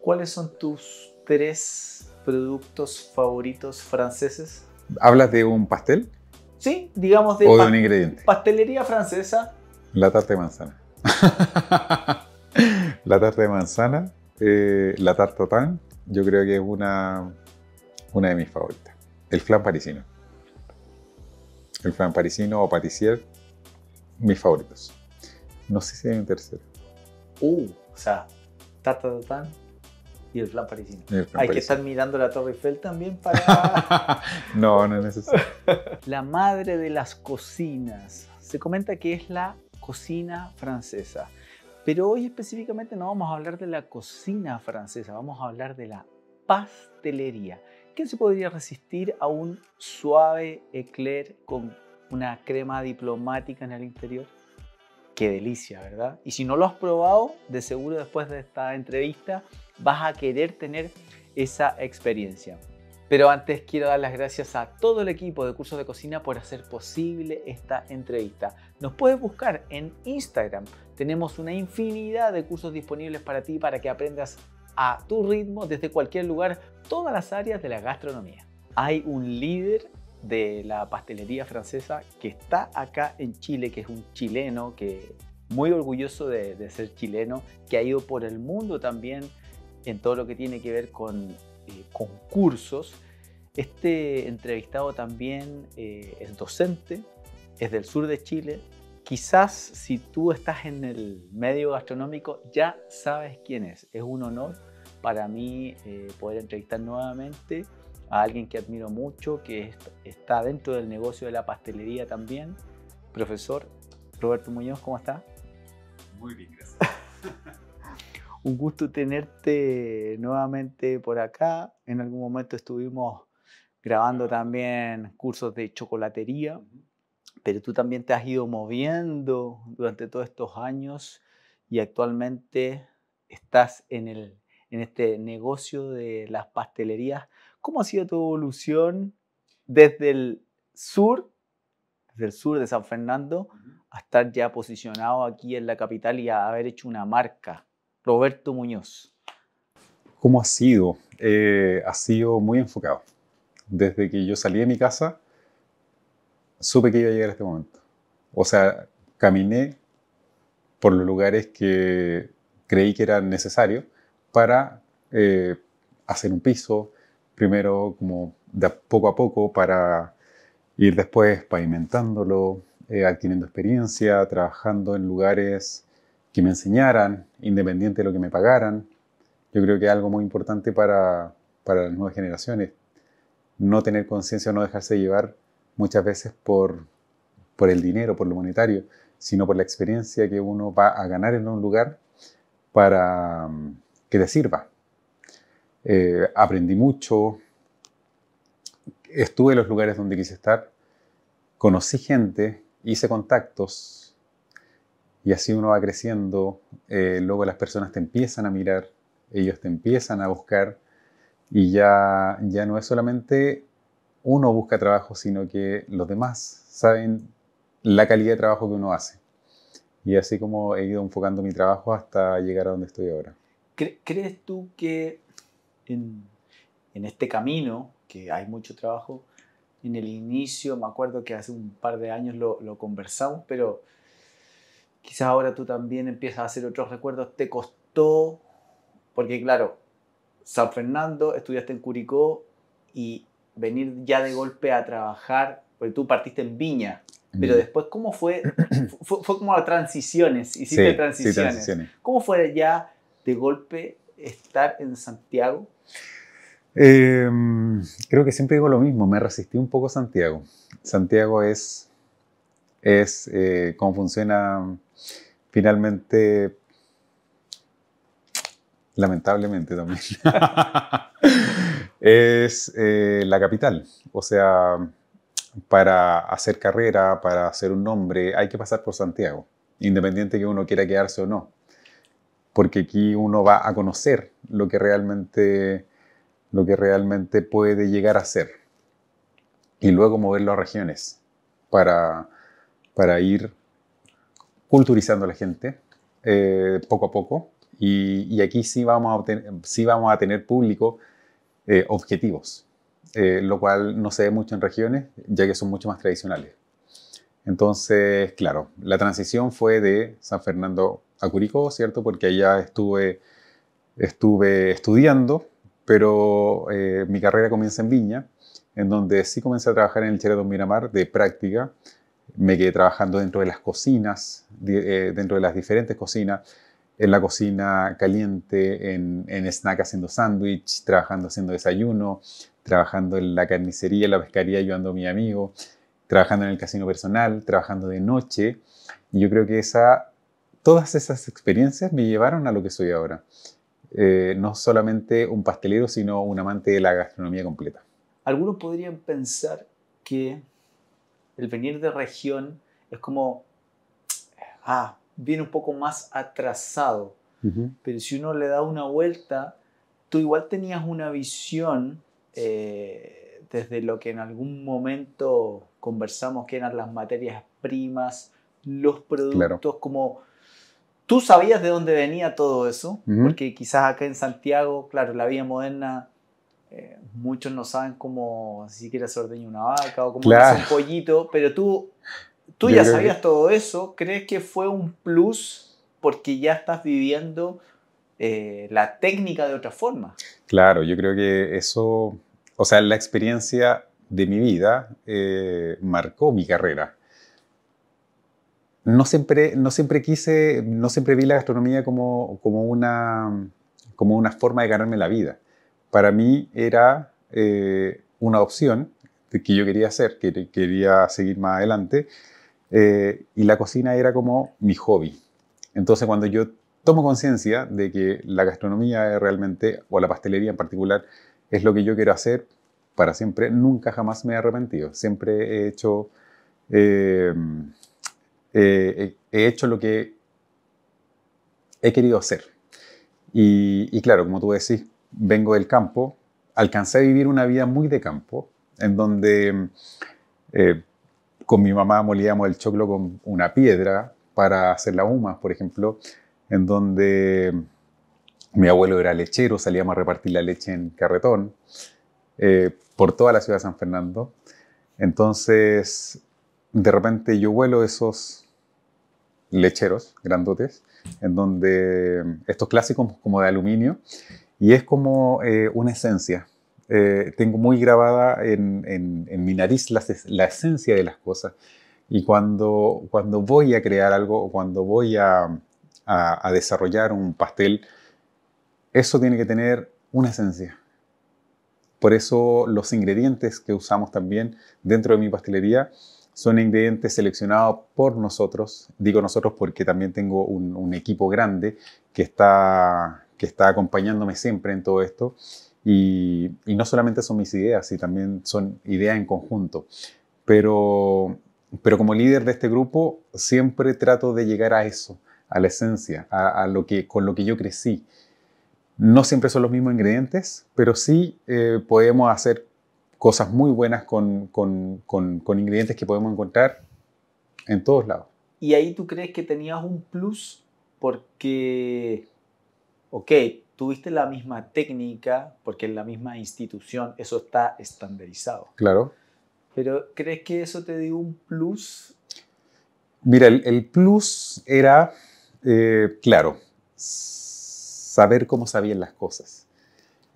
¿Cuáles son tus tres productos favoritos franceses? ¿Hablas de un pastel? Sí, digamos de, o un ingrediente. pastelería francesa. La tarta de manzana. la tarta de manzana, eh, la tarta tan, yo creo que es una, una de mis favoritas. El flan parisino. El flan parisino o patissier. mis favoritos. No sé si hay un tercero. Uh, o sea, tarta de tan, el plan parisino. Hay que estar mirando la Torre Eiffel también para... no, no es necesario. La madre de las cocinas. Se comenta que es la cocina francesa. Pero hoy específicamente no vamos a hablar de la cocina francesa, vamos a hablar de la pastelería. ¿Quién se podría resistir a un suave eclair con una crema diplomática en el interior? Qué delicia, ¿verdad? Y si no lo has probado, de seguro después de esta entrevista vas a querer tener esa experiencia. Pero antes quiero dar las gracias a todo el equipo de Cursos de Cocina por hacer posible esta entrevista. Nos puedes buscar en Instagram. Tenemos una infinidad de cursos disponibles para ti para que aprendas a tu ritmo desde cualquier lugar todas las áreas de la gastronomía. Hay un líder de la pastelería francesa que está acá en Chile, que es un chileno, que muy orgulloso de, de ser chileno, que ha ido por el mundo también en todo lo que tiene que ver con eh, concursos. Este entrevistado también eh, es docente, es del sur de Chile. Quizás si tú estás en el medio gastronómico ya sabes quién es. Es un honor para mí eh, poder entrevistar nuevamente a alguien que admiro mucho, que está dentro del negocio de la pastelería también. Profesor Roberto Muñoz, ¿cómo está? Muy bien, un gusto tenerte nuevamente por acá. En algún momento estuvimos grabando también cursos de chocolatería, pero tú también te has ido moviendo durante todos estos años y actualmente estás en, el, en este negocio de las pastelerías. ¿Cómo ha sido tu evolución desde el sur, desde el sur de San Fernando, a estar ya posicionado aquí en la capital y a haber hecho una marca? Roberto Muñoz. ¿Cómo ha sido? Eh, ha sido muy enfocado. Desde que yo salí de mi casa, supe que iba a llegar a este momento. O sea, caminé por los lugares que creí que eran necesarios para eh, hacer un piso, primero como de poco a poco para ir después pavimentándolo, eh, adquiriendo experiencia, trabajando en lugares me enseñaran, independiente de lo que me pagaran. Yo creo que es algo muy importante para, para las nuevas generaciones. No tener conciencia o no dejarse llevar muchas veces por, por el dinero, por lo monetario, sino por la experiencia que uno va a ganar en un lugar para mm, que te sirva. Eh, aprendí mucho, estuve en los lugares donde quise estar, conocí gente, hice contactos, y así uno va creciendo, eh, luego las personas te empiezan a mirar, ellos te empiezan a buscar y ya, ya no es solamente uno busca trabajo, sino que los demás saben la calidad de trabajo que uno hace. Y así como he ido enfocando mi trabajo hasta llegar a donde estoy ahora. ¿Crees tú que en, este camino, que hay mucho trabajo, en el inicio, me acuerdo que hace un par de años lo, lo conversamos, pero quizás ahora tú también empiezas a hacer otros recuerdos, te costó, porque claro, San Fernando, estudiaste en Curicó y venir ya de golpe a trabajar, porque tú partiste en Viña, pero mm. después, ¿cómo fue? fue, como las transiciones, hiciste sí, transiciones. ¿Cómo fue ya de golpe estar en Santiago? Em, creo que siempre digo lo mismo, me resistí un poco a Santiago. Santiago es es eh, cómo funciona finalmente, lamentablemente también, es eh, la capital. O sea, para hacer carrera, para hacer un nombre, hay que pasar por Santiago, independiente que uno quiera quedarse o no. Porque aquí uno va a conocer lo que realmente, lo que realmente puede llegar a ser. Y luego moverlo a regiones para, para ir culturizando a la gente eh, poco a poco. Y, aquí sí vamos a, vamos a tener público eh, objetivos, eh, lo cual no se ve mucho en regiones, ya que son mucho más tradicionales. Entonces, claro, la transición fue de San Fernando a Curicó, ¿cierto? Porque allá estuve, estuve estudiando, pero mi carrera comienza en Viña, en donde sí comencé a trabajar en el Don Miramar de práctica, me quedé trabajando dentro de las cocinas, eh, dentro de las diferentes cocinas, en la cocina caliente, en, en snack haciendo sándwich, trabajando haciendo desayuno, trabajando en la carnicería, en la pescaría ayudando a mi amigo, trabajando en el casino personal, trabajando de noche. Y yo creo que esa, todas esas experiencias me llevaron a lo que soy ahora. Eh, no solamente un pastelero, sino un amante de la gastronomía completa. Algunos podrían pensar que el venir de región es como, ah, viene un poco más atrasado. Pero si uno le da una vuelta, tú igual tenías una visión eh, desde lo que en algún momento conversamos, que eran las materias primas, los productos, como tú sabías de dónde venía todo eso, porque quizás acá en Santiago, claro, la vida moderna eh, muchos no saben cómo siquiera se ordeña una vaca o cómo claro. un pollito, pero tú, tú ya sabías todo eso, ¿crees que fue un plus porque ya estás viviendo eh, la técnica de otra forma. Claro, yo creo que eso, o sea, la experiencia de mi vida eh, marcó mi carrera. No siempre, no siempre quise, no siempre vi la gastronomía como, como, una, como una forma de ganarme la vida para mí era eh, una opción que yo quería hacer, que quería seguir más adelante, eh, y la cocina era como mi hobby. Entonces cuando yo tomo conciencia de que la gastronomía realmente, o la pastelería en particular, es lo que yo quiero hacer para siempre, nunca jamás me he arrepentido. Siempre he hecho, eh, he hecho lo que he querido hacer. y claro, como tú decís, vengo del campo, alcancé a vivir una vida muy de campo, en donde eh, con mi mamá molíamos el choclo con una piedra para hacer la humas, por ejemplo, en donde mi abuelo era lechero, salíamos a repartir la leche en carretón eh, por toda la ciudad de San Fernando. Entonces, de repente yo vuelo esos lecheros grandotes, en donde estos clásicos como de aluminio, y es como eh, una esencia. Eh, tengo muy grabada en, mi nariz la, esencia de las cosas. Y cuando, voy a crear algo cuando voy a, desarrollar un pastel, eso tiene que tener una esencia. Por eso los ingredientes que usamos también dentro de mi pastelería son ingredientes seleccionados por nosotros. Digo nosotros porque también tengo un equipo grande que está que está acompañándome siempre en todo esto. Y, no solamente son mis ideas, sino también son ideas en conjunto. Pero, pero como líder de este grupo, siempre trato de llegar a eso, a la esencia, a, lo que, con lo que yo crecí. No siempre son los mismos ingredientes, pero sí eh, podemos hacer cosas muy buenas con, con, con, con ingredientes que podemos encontrar en todos lados. ¿Y ahí tú crees que tenías un plus porque ok, tuviste la misma técnica, porque en la misma institución eso está estandarizado. Claro. Pero ¿crees que eso te dio un plus? Mira, el, plus era, eh, claro, saber cómo sabían las cosas.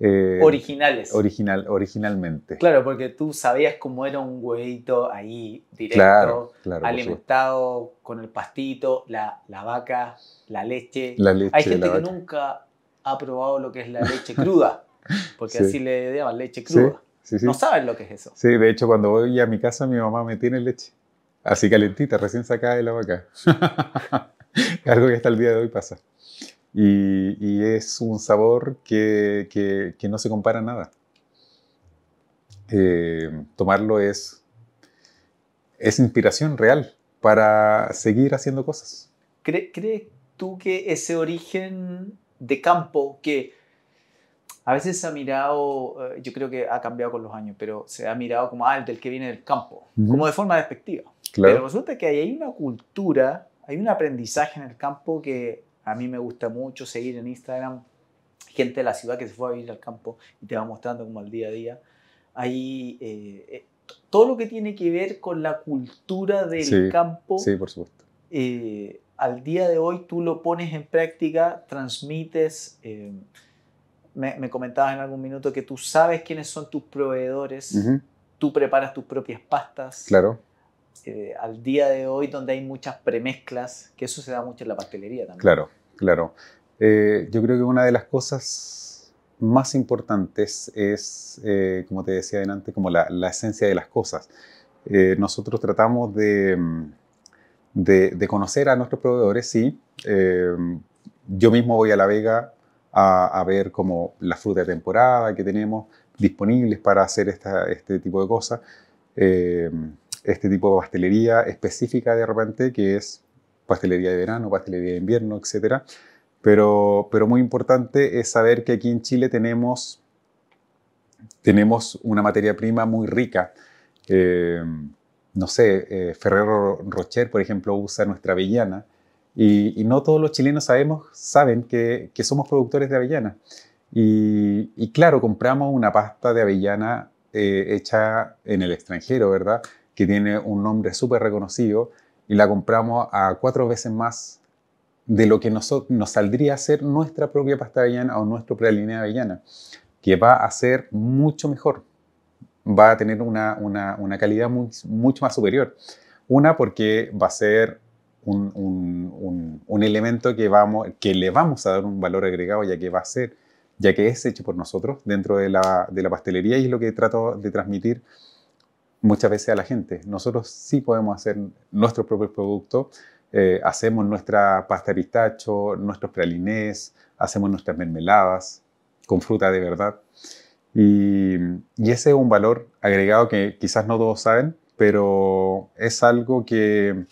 Eh, Originales. Original, originalmente. Claro, porque tú sabías cómo era un huevito ahí, directo, claro, alimentado con el pastito, la, vaca, la leche. La leche Hay gente que nunca ha probado lo que es la leche cruda, porque así le llaman leche cruda. no saben lo que es eso. Sí, de hecho, cuando voy a mi casa, mi mamá me tiene leche. Así calentita, recién sacada de la vaca. Algo que hasta el día de hoy pasa. Y, es un sabor que, no se compara a nada. Eh, tomarlo es, es inspiración real para seguir haciendo cosas. ¿Crees tú que ese origen de campo que a veces se ha mirado, eh, yo creo que ha cambiado con los años, pero se ha mirado como ah, el del que viene del campo, como de forma despectiva? Claro. Pero resulta que hay una cultura, hay un aprendizaje en el campo que a mí me gusta mucho seguir en Instagram gente de la ciudad que se fue a vivir al campo y te va mostrando como al día a día. Ahí eh, eh, todo lo que tiene que ver con la cultura del campo. Sí, por supuesto. Eh, al día de hoy tú lo pones en práctica, transmites. me, comentabas en algún minuto que tú sabes quiénes son tus proveedores, tú preparas tus propias pastas. Claro. Eh, al día de hoy donde hay muchas premezclas, que eso se da mucho en la pastelería también. Claro, claro. Eh, yo creo que una de las cosas más importantes es, eh, como te decía adelante, como la, esencia de las cosas. nosotros tratamos mm, de, de, conocer a nuestros proveedores, sí. yo mismo voy a La Vega a, ver como la fruta de temporada que tenemos disponibles para hacer este tipo de cosas este tipo de pastelería específica de repente, que es pastelería de verano, pastelería de invierno, etc. Pero, pero muy importante es saber que aquí en Chile tenemos, tenemos una materia prima muy rica. Eh, no sé, eh, Ferrero Rocher, por ejemplo, usa nuestra avellana y, no todos los chilenos sabemos, saben que, que somos productores de avellana. Y, claro, compramos una pasta de avellana eh, hecha en el extranjero, ¿verdad? que tiene un nombre súper reconocido y la compramos a cuatro veces más de lo que nos, nos saldría a ser nuestra propia pasta avellana o nuestra propia línea avellana, que va a ser mucho mejor, va a tener una, calidad mucho más superior. Una porque va a ser un, elemento que, vamos, que le vamos a dar un valor agregado ya que va a ser, ya que es hecho por nosotros dentro de la, de la pastelería y es lo que trato de transmitir muchas veces a la gente. Nosotros sí podemos hacer nuestro propio producto, eh, hacemos nuestra pasta pistacho, nuestros pralinés, hacemos nuestras mermeladas con fruta de verdad. Y, ese es un valor agregado que quizás no todos saben, pero es algo que,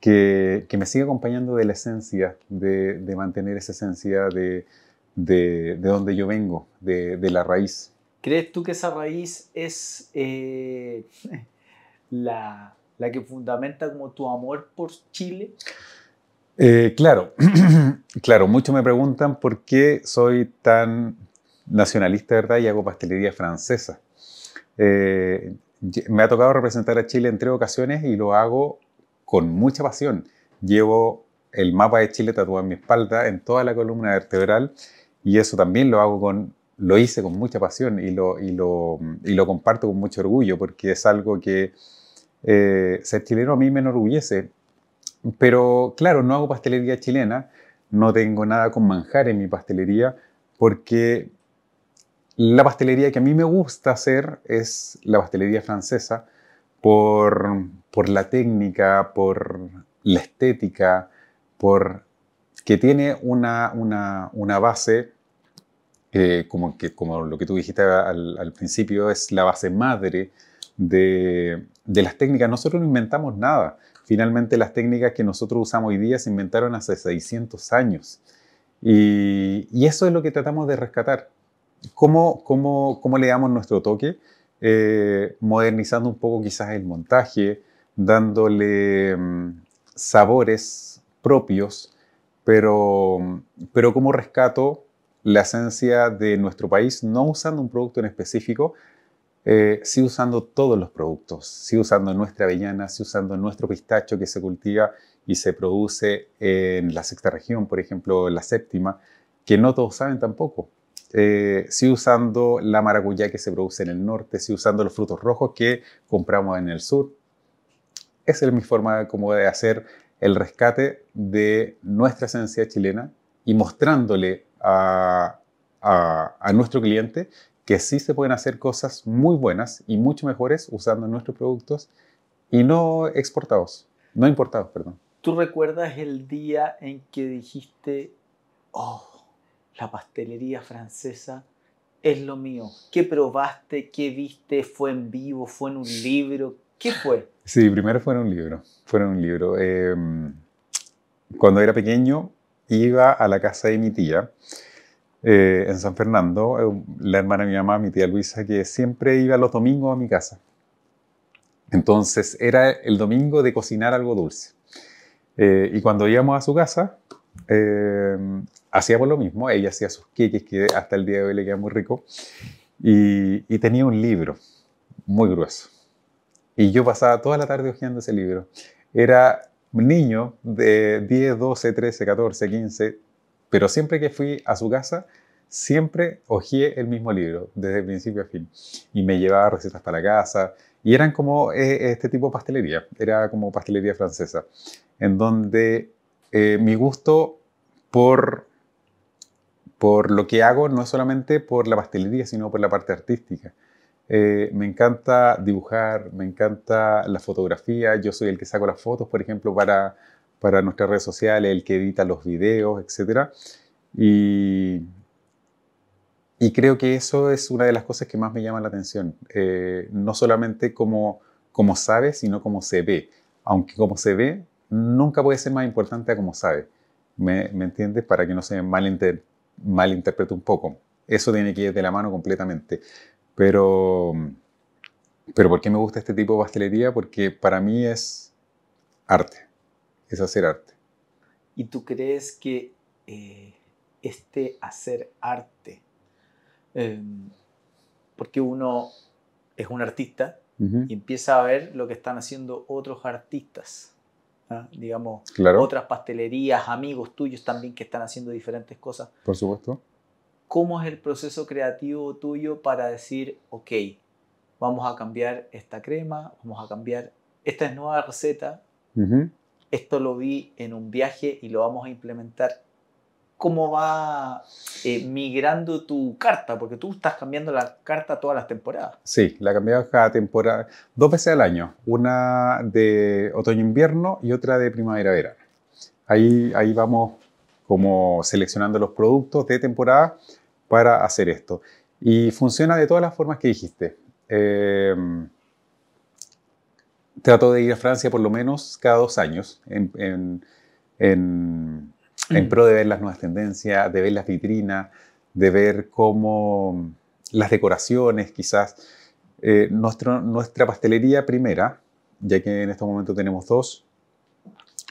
que, me sigue acompañando de la esencia, de, mantener esa esencia de, donde yo vengo, de, de la raíz. ¿Crees tú que esa raíz es eh, la, la, que fundamenta como tu amor por Chile? Eh, claro, claro, muchos me preguntan por qué soy tan nacionalista, ¿verdad? Y hago pastelería francesa. Eh, me ha tocado representar a Chile en tres ocasiones y lo hago con mucha pasión. Llevo el mapa de Chile tatuado en mi espalda, en toda la columna vertebral, y eso también lo hago con lo hice con mucha pasión y lo, comparto con mucho orgullo porque es algo que eh, ser chileno a mí me enorgullece. Pero claro, no hago pastelería chilena, no tengo nada con manjar en mi pastelería porque la pastelería que a mí me gusta hacer es la pastelería francesa por, la técnica, por la estética, por que tiene una, una base eh, como, que, como lo que tú dijiste al, principio, es la base madre de, las técnicas. Nosotros no inventamos nada. Finalmente las técnicas que nosotros usamos hoy día se inventaron hace 600 años. Y, eso es lo que tratamos de rescatar. ¿Cómo, cómo, le damos nuestro toque? Eh, modernizando un poco quizás el montaje, dándole mm, sabores propios, pero, pero como rescato la esencia de nuestro país, no usando un producto en específico, eh, sí usando todos los productos, sí usando nuestra avellana, sí usando nuestro pistacho que se cultiva y se produce en la sexta región, por ejemplo, la séptima, que no todos saben tampoco. Eh, sí usando la maracuyá que se produce en el norte, sí usando los frutos rojos que compramos en el sur. Esa es mi forma como de hacer el rescate de nuestra esencia chilena y mostrándole a, nuestro cliente que sí se pueden hacer cosas muy buenas y mucho mejores usando nuestros productos y no exportados, no importados, perdón. ¿Tú recuerdas el día en que dijiste, oh, la pastelería francesa es lo mío? ¿Qué probaste? ¿Qué viste? ¿Fue en vivo? ¿Fue en un libro? ¿Qué fue? Sí, primero fue en un libro. Fue en un libro. Em, cuando era pequeño, iba a la casa de mi tía eh, en San Fernando, eh, la hermana de mi mamá, mi tía Luisa, que siempre iba los domingos a mi casa. Entonces era el domingo de cocinar algo dulce. Eh, y cuando íbamos a su casa, hacíamos lo mismo. Ella hacía sus queques, que hasta el día de hoy le queda muy rico. Y, y, tenía un libro muy grueso. Y yo pasaba toda la tarde hojeando ese libro. Era niño de 10, 12, 13, 14, 15, pero siempre que fui a su casa, siempre hojeé el mismo libro, desde principio a fin. Y me llevaba recetas para la casa, y eran como eh, este tipo de pastelería, era como pastelería francesa, en donde eh, mi gusto por, por lo que hago no es solamente por la pastelería, sino por la parte artística. Eh, me encanta dibujar, me encanta la fotografía. Yo soy el que saco las fotos, por ejemplo, para, para nuestras redes sociales, el que edita los videos, etc. Y, creo que eso es una de las cosas que más me llama la atención. Eh, no solamente como, como sabe, sino como se ve. Aunque como se ve, nunca puede ser más importante a como sabe. ¿Me, entiendes? Para que no se malinterprete un poco. Eso tiene que ir de la mano completamente. Pero, pero ¿por qué me gusta este tipo de pastelería? Porque para mí es arte, es hacer arte. ¿Y tú crees que eh, este hacer arte, em, porque uno es un artista y empieza a ver lo que están haciendo otros artistas? ¿ah? digamos, otras pastelerías, amigos tuyos también que están haciendo diferentes cosas. Por supuesto cómo es el proceso creativo tuyo para decir, ok, vamos a cambiar esta crema, vamos a cambiar, esta es nueva receta, esto lo vi en un viaje y lo vamos a implementar. ¿Cómo va eh, migrando tu carta? Porque tú estás cambiando la carta todas las temporadas. Sí, la cambiamos cada temporada, dos veces al año, una de otoño-invierno e y otra de primavera-verano. Ahí, ahí vamos como seleccionando los productos de temporada para hacer esto. Y funciona de todas las formas que dijiste. Eh, trato de ir a Francia por lo menos cada dos años en, mm. pro de ver las nuevas tendencias, de ver las vitrinas, de ver cómo las decoraciones quizás. Eh, nuestra pastelería primera, ya que en este momento tenemos dos,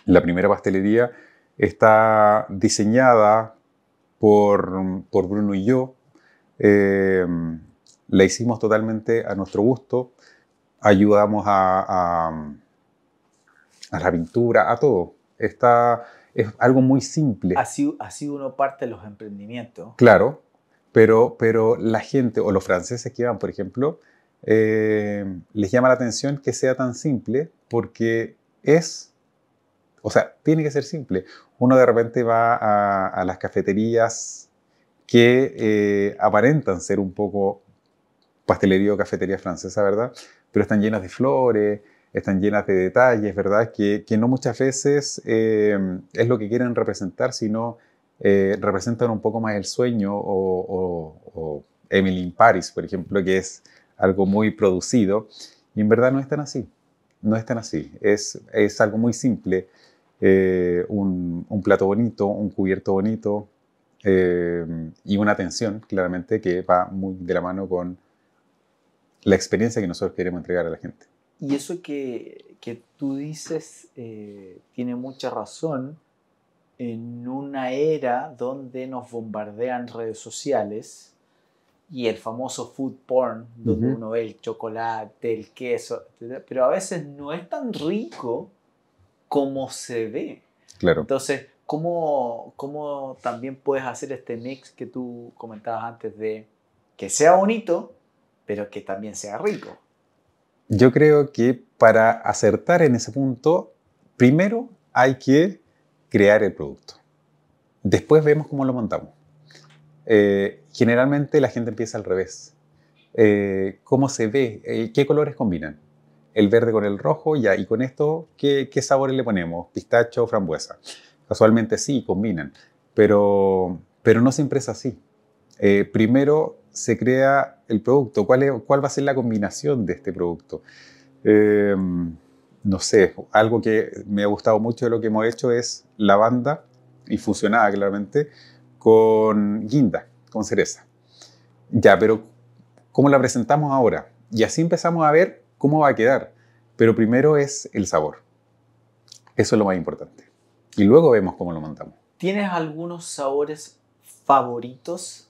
la primera pastelería está diseñada por, Bruno y yo. Eh, la hicimos totalmente a nuestro gusto. Ayudamos a, a, la pintura, a todo. es algo muy simple. Ha sido uno parte de los emprendimientos. Claro, pero, pero la gente o los franceses que van, por ejemplo, eh, les llama la atención que sea tan simple porque es o sea, tiene que ser simple. Uno de repente va a, las cafeterías que eh, aparentan ser un poco pastelería o cafetería francesa, ¿verdad? Pero están llenas de flores, están llenas de detalles, ¿verdad? Que, que no muchas veces em, es lo que quieren representar, sino eh, representan un poco más el sueño o, Emily in Paris, por ejemplo, que es algo muy producido. Y en verdad no es tan así, no es tan así. Es, es algo muy simple eh, un, plato bonito, un cubierto bonito eh, y una atención, claramente, que va muy de la mano con la experiencia que nosotros queremos entregar a la gente. Y eso que, tú dices eh, tiene mucha razón en una era donde nos bombardean redes sociales y el famoso food porn, donde uno ve el chocolate, el queso, Pero a veces no es tan rico cómo se ve. Claro. Entonces, ¿cómo, ¿cómo también puedes hacer este mix que tú comentabas antes de que sea bonito, pero que también sea rico? Yo creo que para acertar en ese punto, primero hay que crear el producto. Después vemos cómo lo montamos. Eh, generalmente la gente empieza al revés. Eh, ¿Cómo se ve? Eh, ¿Qué colores combinan? el verde con el rojo, y con esto, ¿qué, sabores le ponemos? ¿Pistacho o frambuesa? Casualmente sí, combinan, pero, pero no siempre es así. Eh, primero se crea el producto, ¿Cuál, cuál va a ser la combinación de este producto. Em, no sé, algo que me ha gustado mucho de lo que hemos hecho es lavanda, y fusionada claramente, con guinda, con cereza. Ya, pero ¿cómo la presentamos ahora? Y así empezamos a ver cómo va a quedar. Pero primero es el sabor. Eso es lo más importante. Y luego vemos cómo lo montamos. ¿Tienes algunos sabores favoritos?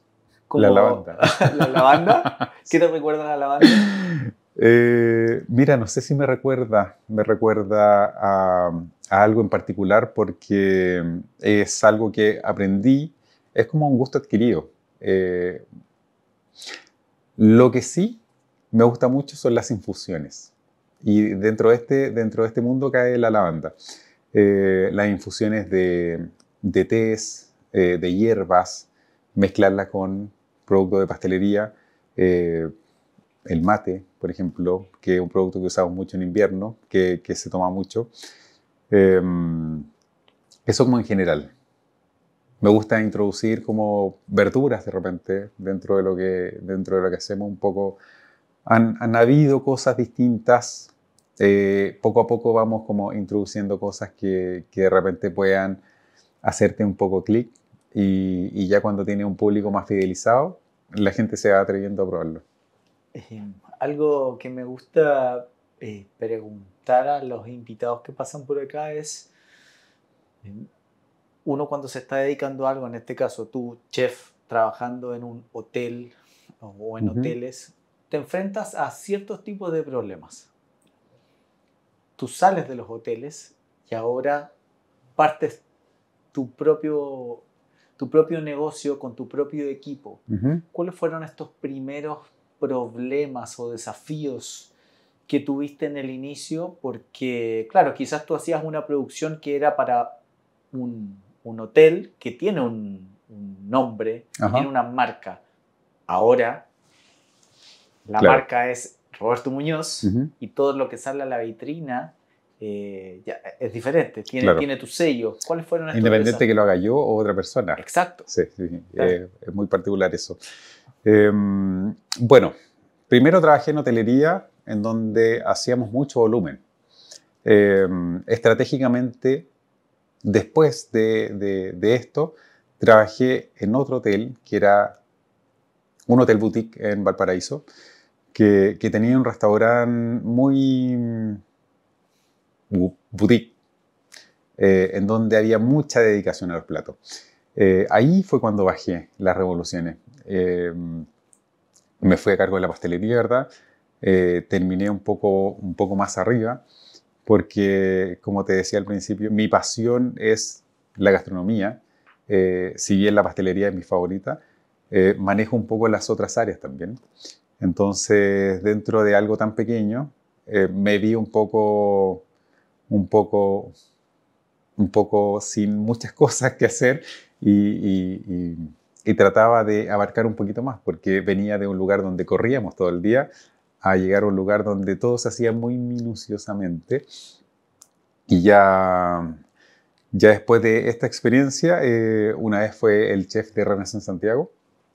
Como la lavanda. ¿La lavanda? ¿Qué te recuerda la lavanda? Eh, mira, no sé si me recuerda, me recuerda a, algo en particular porque es algo que aprendí, es como un gusto adquirido. Eh, lo que sí me gusta mucho son las infusiones. Y dentro de este, dentro de este mundo cae la lavanda. Eh, las infusiones de, de tés, eh, de hierbas, mezclarla con productos de pastelería, eh, el mate, por ejemplo, que es un producto que usamos mucho en invierno, que, se toma mucho. eso como en general. Me gusta introducir como verduras de repente dentro de lo que, dentro de lo que hacemos un poco han, habido cosas distintas. Eh, poco a poco vamos como introduciendo cosas que, que de repente puedan hacerte un poco clic y, y, ya cuando tiene un público más fidelizado, la gente se va atreviendo a probarlo. Em, algo que me gusta eh, preguntar a los invitados que pasan por acá es, em, uno cuando se está dedicando a algo, en este caso tú, chef, trabajando en un hotel o en hoteles, te enfrentas a ciertos tipos de problemas. Tú sales de los hoteles y ahora partes tu propio, tu propio negocio con tu propio equipo. ¿Cuáles fueron estos primeros problemas o desafíos que tuviste en el inicio? Porque, claro, quizás tú hacías una producción que era para un, hotel que tiene un, nombre, tiene una marca. Ahora la marca es Roberto Muñoz y todo lo que sale a la vitrina eh, es diferente, tiene, tiene tu sello. ¿Cuáles fueron las Independiente que lo haga yo o otra persona. Exacto. Sí, eh, es muy particular eso. Em, bueno, primero trabajé en hotelería, en donde hacíamos mucho volumen. Em, estratégicamente, después de, de esto, trabajé en otro hotel, que era un hotel boutique en Valparaíso, que, tenía un restaurante muy mm, boutique, eh, en donde había mucha dedicación a los platos. Eh, ahí fue cuando bajé las revoluciones. Eh, me fui a cargo de la pastelería, ¿verdad? terminé un poco, un poco más arriba, porque, como te decía al principio, mi pasión es la gastronomía. si bien la pastelería es mi favorita, manejo un poco las otras áreas también. Entonces, dentro de algo tan pequeño, eh, me vi un poco, un poco, un poco sin muchas cosas que hacer y, trataba de abarcar un poquito más, porque venía de un lugar donde corríamos todo el día a llegar a un lugar donde todo se hacía muy minuciosamente y ya ya después de esta experiencia, eh, una vez fue el chef de Renaissance Santiago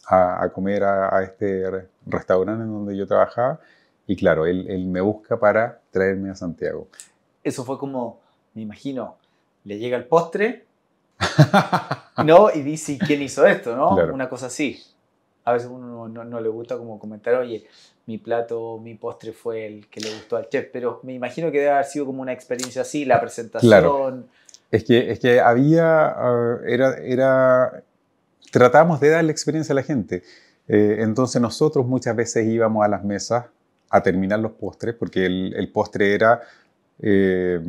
a, comer a, este restaurante en donde yo trabajaba y claro, él, me busca para traerme a Santiago. Eso fue como, me imagino, le llega el postre, ¿no? Y dice, ¿quién hizo esto? ¿no? Una cosa así. A veces uno no, le gusta como comentar, oye, mi plato, mi postre fue el que le gustó al chef, pero me imagino que debe haber sido como una experiencia así, la presentación. Es que, es que había, ah, era, era, Tratábamos de dar la experiencia a la gente. Eh, entonces nosotros muchas veces íbamos a las mesas a terminar los postres, porque el, postre era, eh,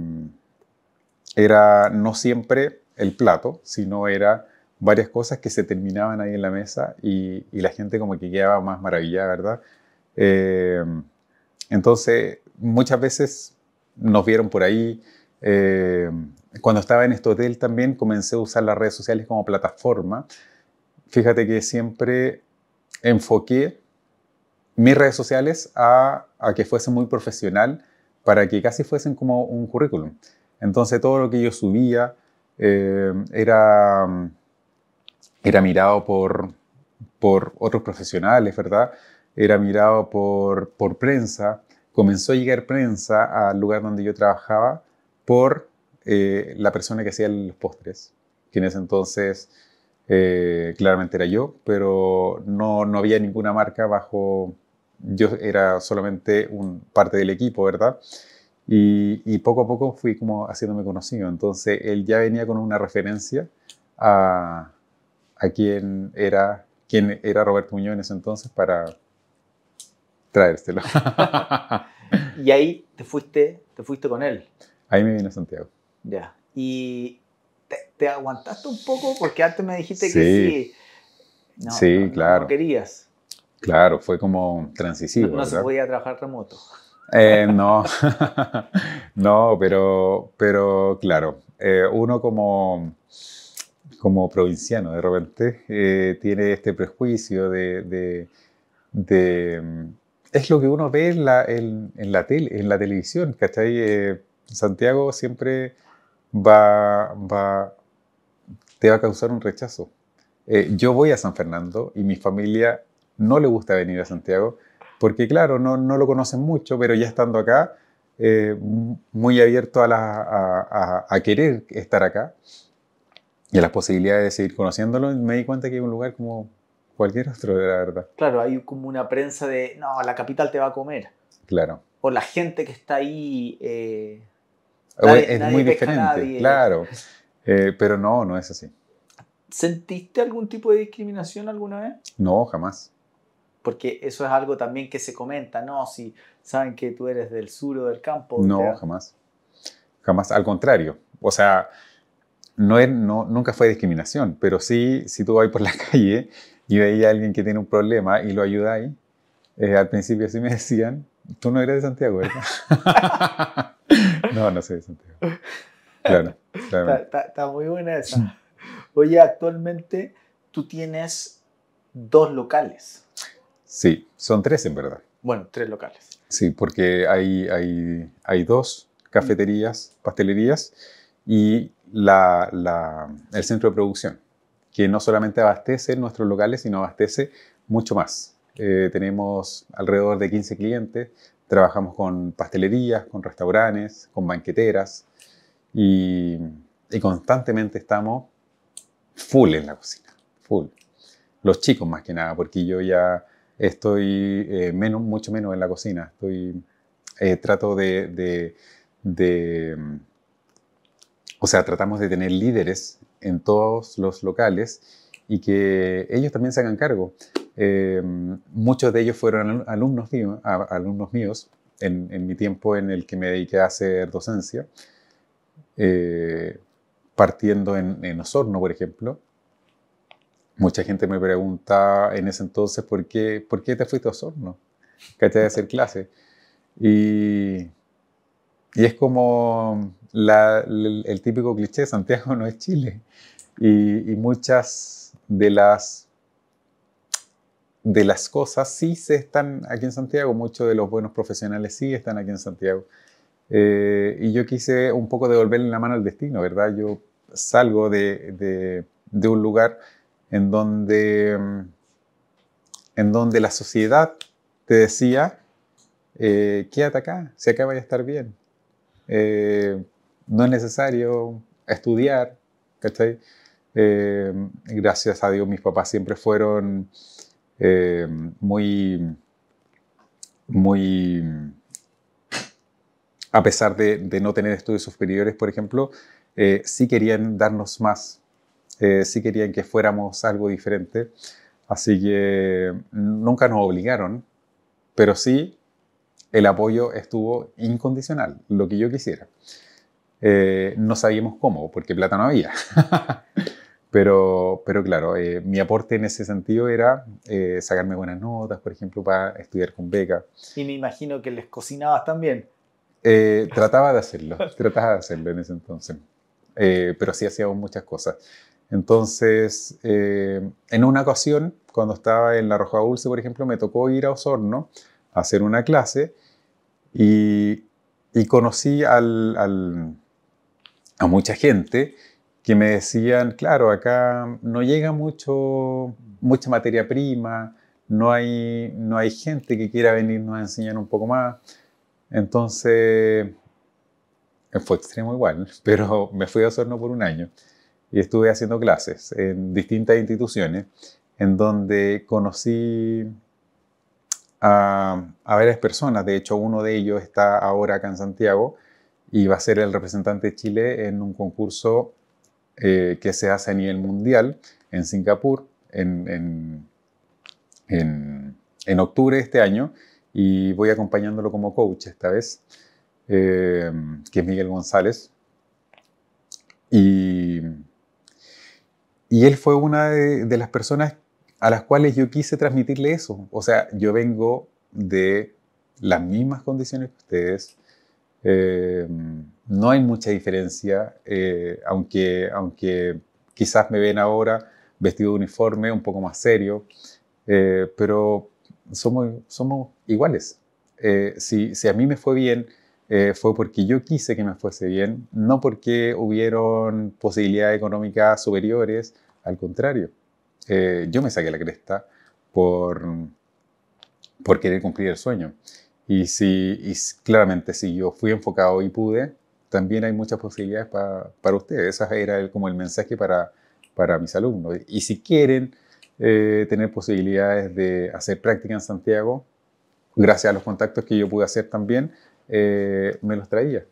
era no siempre el plato, sino era varias cosas que se terminaban ahí en la mesa y, la gente como que quedaba más maravillada, ¿verdad? Eh, entonces, muchas veces nos vieron por ahí. cuando estaba en este hotel también comencé a usar las redes sociales como plataforma fíjate que siempre enfoqué mis redes sociales a, que fuesen muy profesional para que casi fuesen como un currículum. Entonces todo lo que yo subía eh, era, mirado por, otros profesionales, ¿verdad? Era mirado por, prensa. Comenzó a llegar prensa al lugar donde yo trabajaba por eh, la persona que hacía los postres, quienes entonces eh, claramente era yo, pero no, había ninguna marca bajo, yo era solamente un, parte del equipo, ¿verdad? Y, poco a poco fui como haciéndome conocido, entonces él ya venía con una referencia a, a quién era, quién era Roberto Muñoz en ese entonces para traérselo y ahí te fuiste, te fuiste con él. Ahí me vino Santiago. Ya. Y, te, aguantaste un poco porque antes me dijiste que sí. sí, claro. No querías. Claro, fue como transición. No, no se podía trabajar remoto. Eh, no, no, pero, pero claro, eh, uno como, como provinciano de repente eh, tiene este prejuicio de, de, mm, Es lo que uno ve en la, en, la, tele, en la televisión, ¿cachai? Santiago siempre va, va, te va a causar un rechazo. Eh, yo voy a San Fernando y mi familia no le gusta venir a Santiago porque, claro, no, no lo conocen mucho, pero ya estando acá, eh, muy abierto a, a, a, querer estar acá y a las posibilidades de seguir conociéndolo, me di cuenta que hay un lugar como cualquier otro, la verdad. Claro, hay como una prensa de, no, la capital te va a comer. Claro. O la gente que está ahí eh, es muy diferente, claro. Eh, pero no, no es así. ¿Sentiste algún tipo de discriminación alguna vez? No, jamás. Porque eso es algo también que se comenta, ¿no? Si saben que tú eres del sur o del campo. No, jamás. Jamás, al contrario. O sea, no, es, no nunca fue discriminación, pero sí, si tú vas por la calle y veis a alguien que tiene un problema y lo ayudáis, eh, al principio sí me decían, tú no eres de Santiago, ¿verdad? No, no sé Santiago. Claro. está, está, muy buena esa. Oye, actualmente tú tienes dos locales. Sí, son tres en verdad. Bueno, tres locales. Sí, porque hay, dos cafeterías, pastelerías y el centro de producción, que no solamente abastece nuestros locales, sino abastece mucho más. Eh, tenemos alrededor de 15 clientes, Trabajamos con pastelerías, con restaurantes, con banqueteras y, constantemente estamos full en la cocina, full. Los chicos más que nada, porque yo ya estoy eh, menos, mucho menos en la cocina. Eh, trato de, de, mm, o sea, tratamos de tener líderes en todos los locales y que ellos también se hagan cargo. Eh, muchos de ellos fueron alumnos, alumnos míos en, mi tiempo en el que me dediqué a hacer docencia, eh, partiendo en, Osorno, por ejemplo. Mucha gente me pregunta en ese entonces, ¿por qué, ¿por qué te fuiste a Osorno? te de hacer clase? Y, y es como el, típico cliché, Santiago no es Chile. y muchas de las de las cosas sí se están aquí en Santiago, muchos de los buenos profesionales sí están aquí en Santiago. Eh, y yo quise un poco devolverle la mano al destino, ¿verdad? Yo salgo de, un lugar en donde, mm, en donde la sociedad te decía, eh, quédate acá, si acá vaya a estar bien. Eh, no es necesario estudiar, ¿cachai? gracias a Dios mis papás siempre fueron eh, muy, muy, a pesar de, no tener estudios superiores, por ejemplo, eh, sí querían darnos más, eh, sí querían que fuéramos algo diferente, así que nunca nos obligaron, pero sí el apoyo estuvo incondicional, lo que yo quisiera. Eh, no sabíamos cómo, porque plata no había. Pero, pero claro, eh, mi aporte en ese sentido era eh, sacarme buenas notas, por ejemplo, para estudiar con beca. Y me imagino que les cocinabas también. Eh, trataba de hacerlo, trataba de hacerlo en ese entonces. pero sí hacíamos muchas cosas. Entonces, en una ocasión, cuando estaba en La Roja Dulce, por ejemplo, me tocó ir a Osorno a hacer una clase y, conocí a mucha gente que me decían, claro, acá no llega mucho, mucha materia prima, no hay, no hay gente que quiera venirnos a enseñar un poco más. Entonces, fue extremo igual, pero me fui a Osorno por un año y estuve haciendo clases en distintas instituciones en donde conocí a, a, varias personas. De hecho, uno de ellos está ahora acá en Santiago y va a ser el representante de Chile en un concurso eh, que se hace a nivel mundial en Singapur en, octubre de este año y voy acompañándolo como coach esta vez, eh, que es Miguel González. Y, él fue una de, las personas a las cuales yo quise transmitirle eso. O sea, yo vengo de las mismas condiciones que ustedes. Eh, no hay mucha diferencia, eh, aunque, aunque quizás me ven ahora vestido de uniforme, un poco más serio, eh, pero somos, somos iguales. Eh, si, a mí me fue bien, fue porque yo quise que me fuese bien, no porque hubieron posibilidades económicas superiores, al contrario, yo me saqué la cresta por, por querer cumplir el sueño. Y, si, y claramente si yo fui enfocado y pude, también hay muchas posibilidades para ustedes. Ese era como el mensaje para, para mis alumnos. Y si quieren eh, tener posibilidades de hacer práctica en Santiago, gracias a los contactos que yo pude hacer también, eh, me los traía.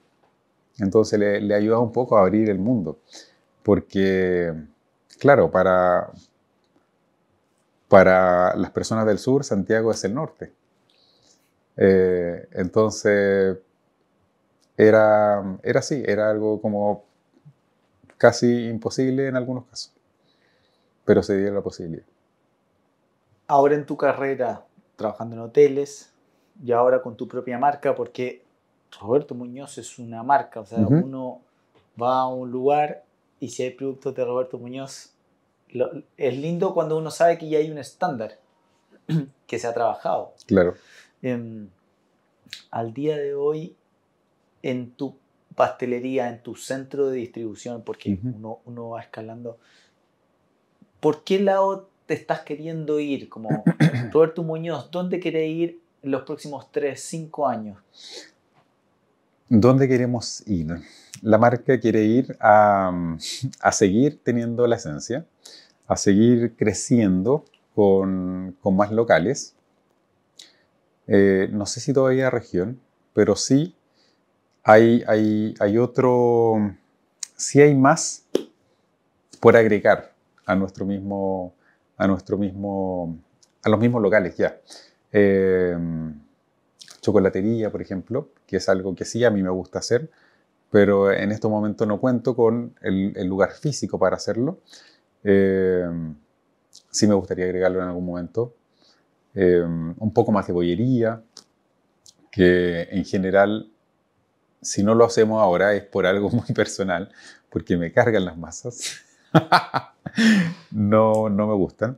Entonces le, le ayudaba un poco a abrir el mundo. Porque, claro, para, para las personas del sur, Santiago es el norte. Eh, entonces, era, era así, era algo como casi imposible en algunos casos, pero se dio la posibilidad. Ahora en tu carrera, trabajando en hoteles y ahora con tu propia marca, porque Roberto Muñoz es una marca, o sea, uno va a un lugar y si hay productos de Roberto Muñoz, es lindo cuando uno sabe que ya hay un estándar que se ha trabajado. Claro. Em, al día de hoy, en tu pastelería, en tu centro de distribución, porque uno, va escalando, ¿por qué lado te estás queriendo ir? Como Roberto Muñoz, ¿dónde quiere ir los próximos 3, 5 años? ¿Dónde queremos ir? La marca quiere ir a, a seguir teniendo la esencia, a seguir creciendo con, con más locales. Eh, no sé si todavía región, pero sí hay, otro, si hay más por agregar a nuestro mismo, a nuestro mismo, a los mismos locales ya. Em, chocolatería, por ejemplo, que es algo que sí a mí me gusta hacer, pero en este momento no cuento con el, lugar físico para hacerlo. Em, sí me gustaría agregarlo en algún momento. Em, un poco más de bollería, que en general si no lo hacemos ahora es por algo muy personal, porque me cargan las masas. no, no me gustan.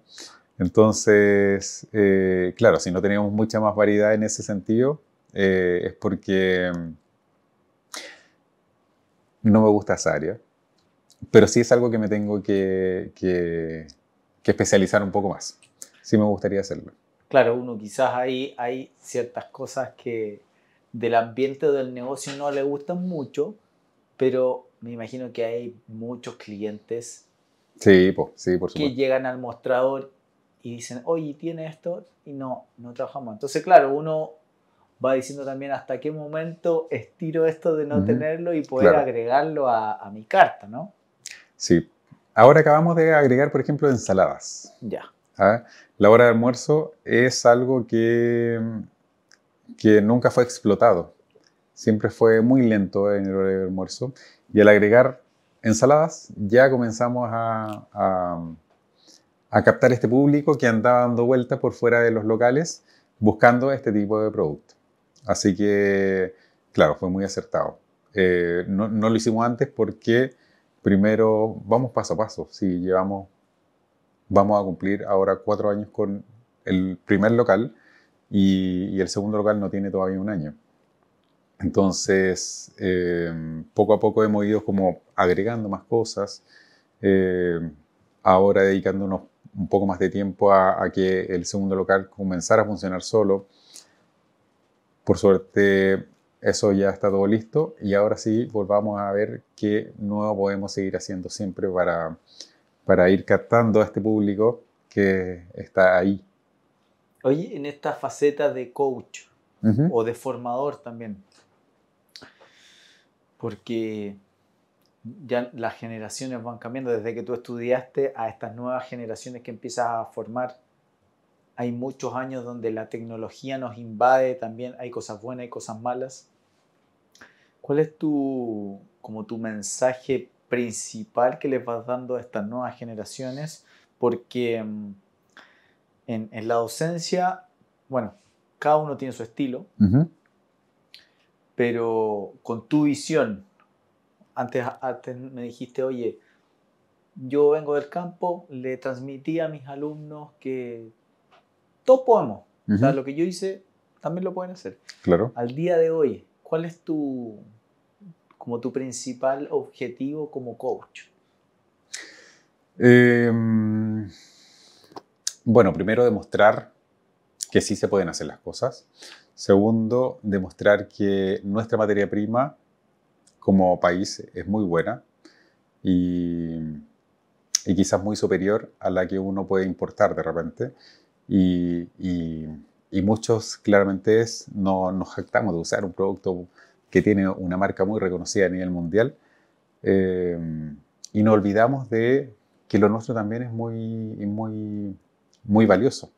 Entonces, eh, claro, si no tenemos mucha más variedad en ese sentido, eh, es porque mm, no me gusta esa área. Pero sí es algo que me tengo que, especializar un poco más. Sí me gustaría hacerlo. Claro, uno quizás ahí hay ciertas cosas que, del ambiente del negocio no le gustan mucho, pero me imagino que hay muchos clientes sí, sí, que llegan al mostrador y dicen, oye, ¿tiene esto? Y no, no trabajamos. Entonces, claro, uno va diciendo también hasta qué momento estiro esto de no tenerlo y poder agregarlo a, mi carta, ¿no? Sí. Ahora acabamos de agregar, por ejemplo, ensaladas. Ya. ¿Ah? La hora de almuerzo es algo que que nunca fue explotado. Siempre fue muy lento en el horario almuerzo. Y al agregar ensaladas, ya comenzamos a, a, captar este público que andaba dando vueltas por fuera de los locales buscando este tipo de producto. Así que, claro, fue muy acertado. Eh, no, lo hicimos antes porque primero vamos paso a paso. Si llevamos, vamos a cumplir ahora cuatro años con el primer local y, el segundo local no tiene todavía un año. Entonces, eh, poco a poco hemos ido como agregando más cosas, eh, ahora dedicándonos un poco más de tiempo a, que el segundo local comenzara a funcionar solo. Por suerte, eso ya está todo listo y ahora sí volvamos a ver qué nuevo podemos seguir haciendo siempre para, para ir captando a este público que está ahí Hoy en esta faceta de coach o de formador también, porque ya las generaciones van cambiando, desde que tú estudiaste a estas nuevas generaciones que empiezas a formar, hay muchos años donde la tecnología nos invade también, hay cosas buenas, y cosas malas. ¿Cuál es tu, como tu mensaje principal que les vas dando a estas nuevas generaciones? Porque mm, en, la docencia, bueno, cada uno tiene su estilo, pero con tu visión, antes, me dijiste, oye, yo vengo del campo, le transmití a mis alumnos que todos podemos. O sea, lo que yo hice también lo pueden hacer. Claro. Al día de hoy, ¿cuál es tu, como tu principal objetivo como coach? Eh, bueno, primero demostrar que sí se pueden hacer las cosas. Segundo, demostrar que nuestra materia prima como país es muy buena y, quizás muy superior a la que uno puede importar de repente. Y, muchos claramente no nos jactamos de usar un producto que tiene una marca muy reconocida a nivel mundial eh, y no olvidamos de que lo nuestro también es muy, muy muy valioso.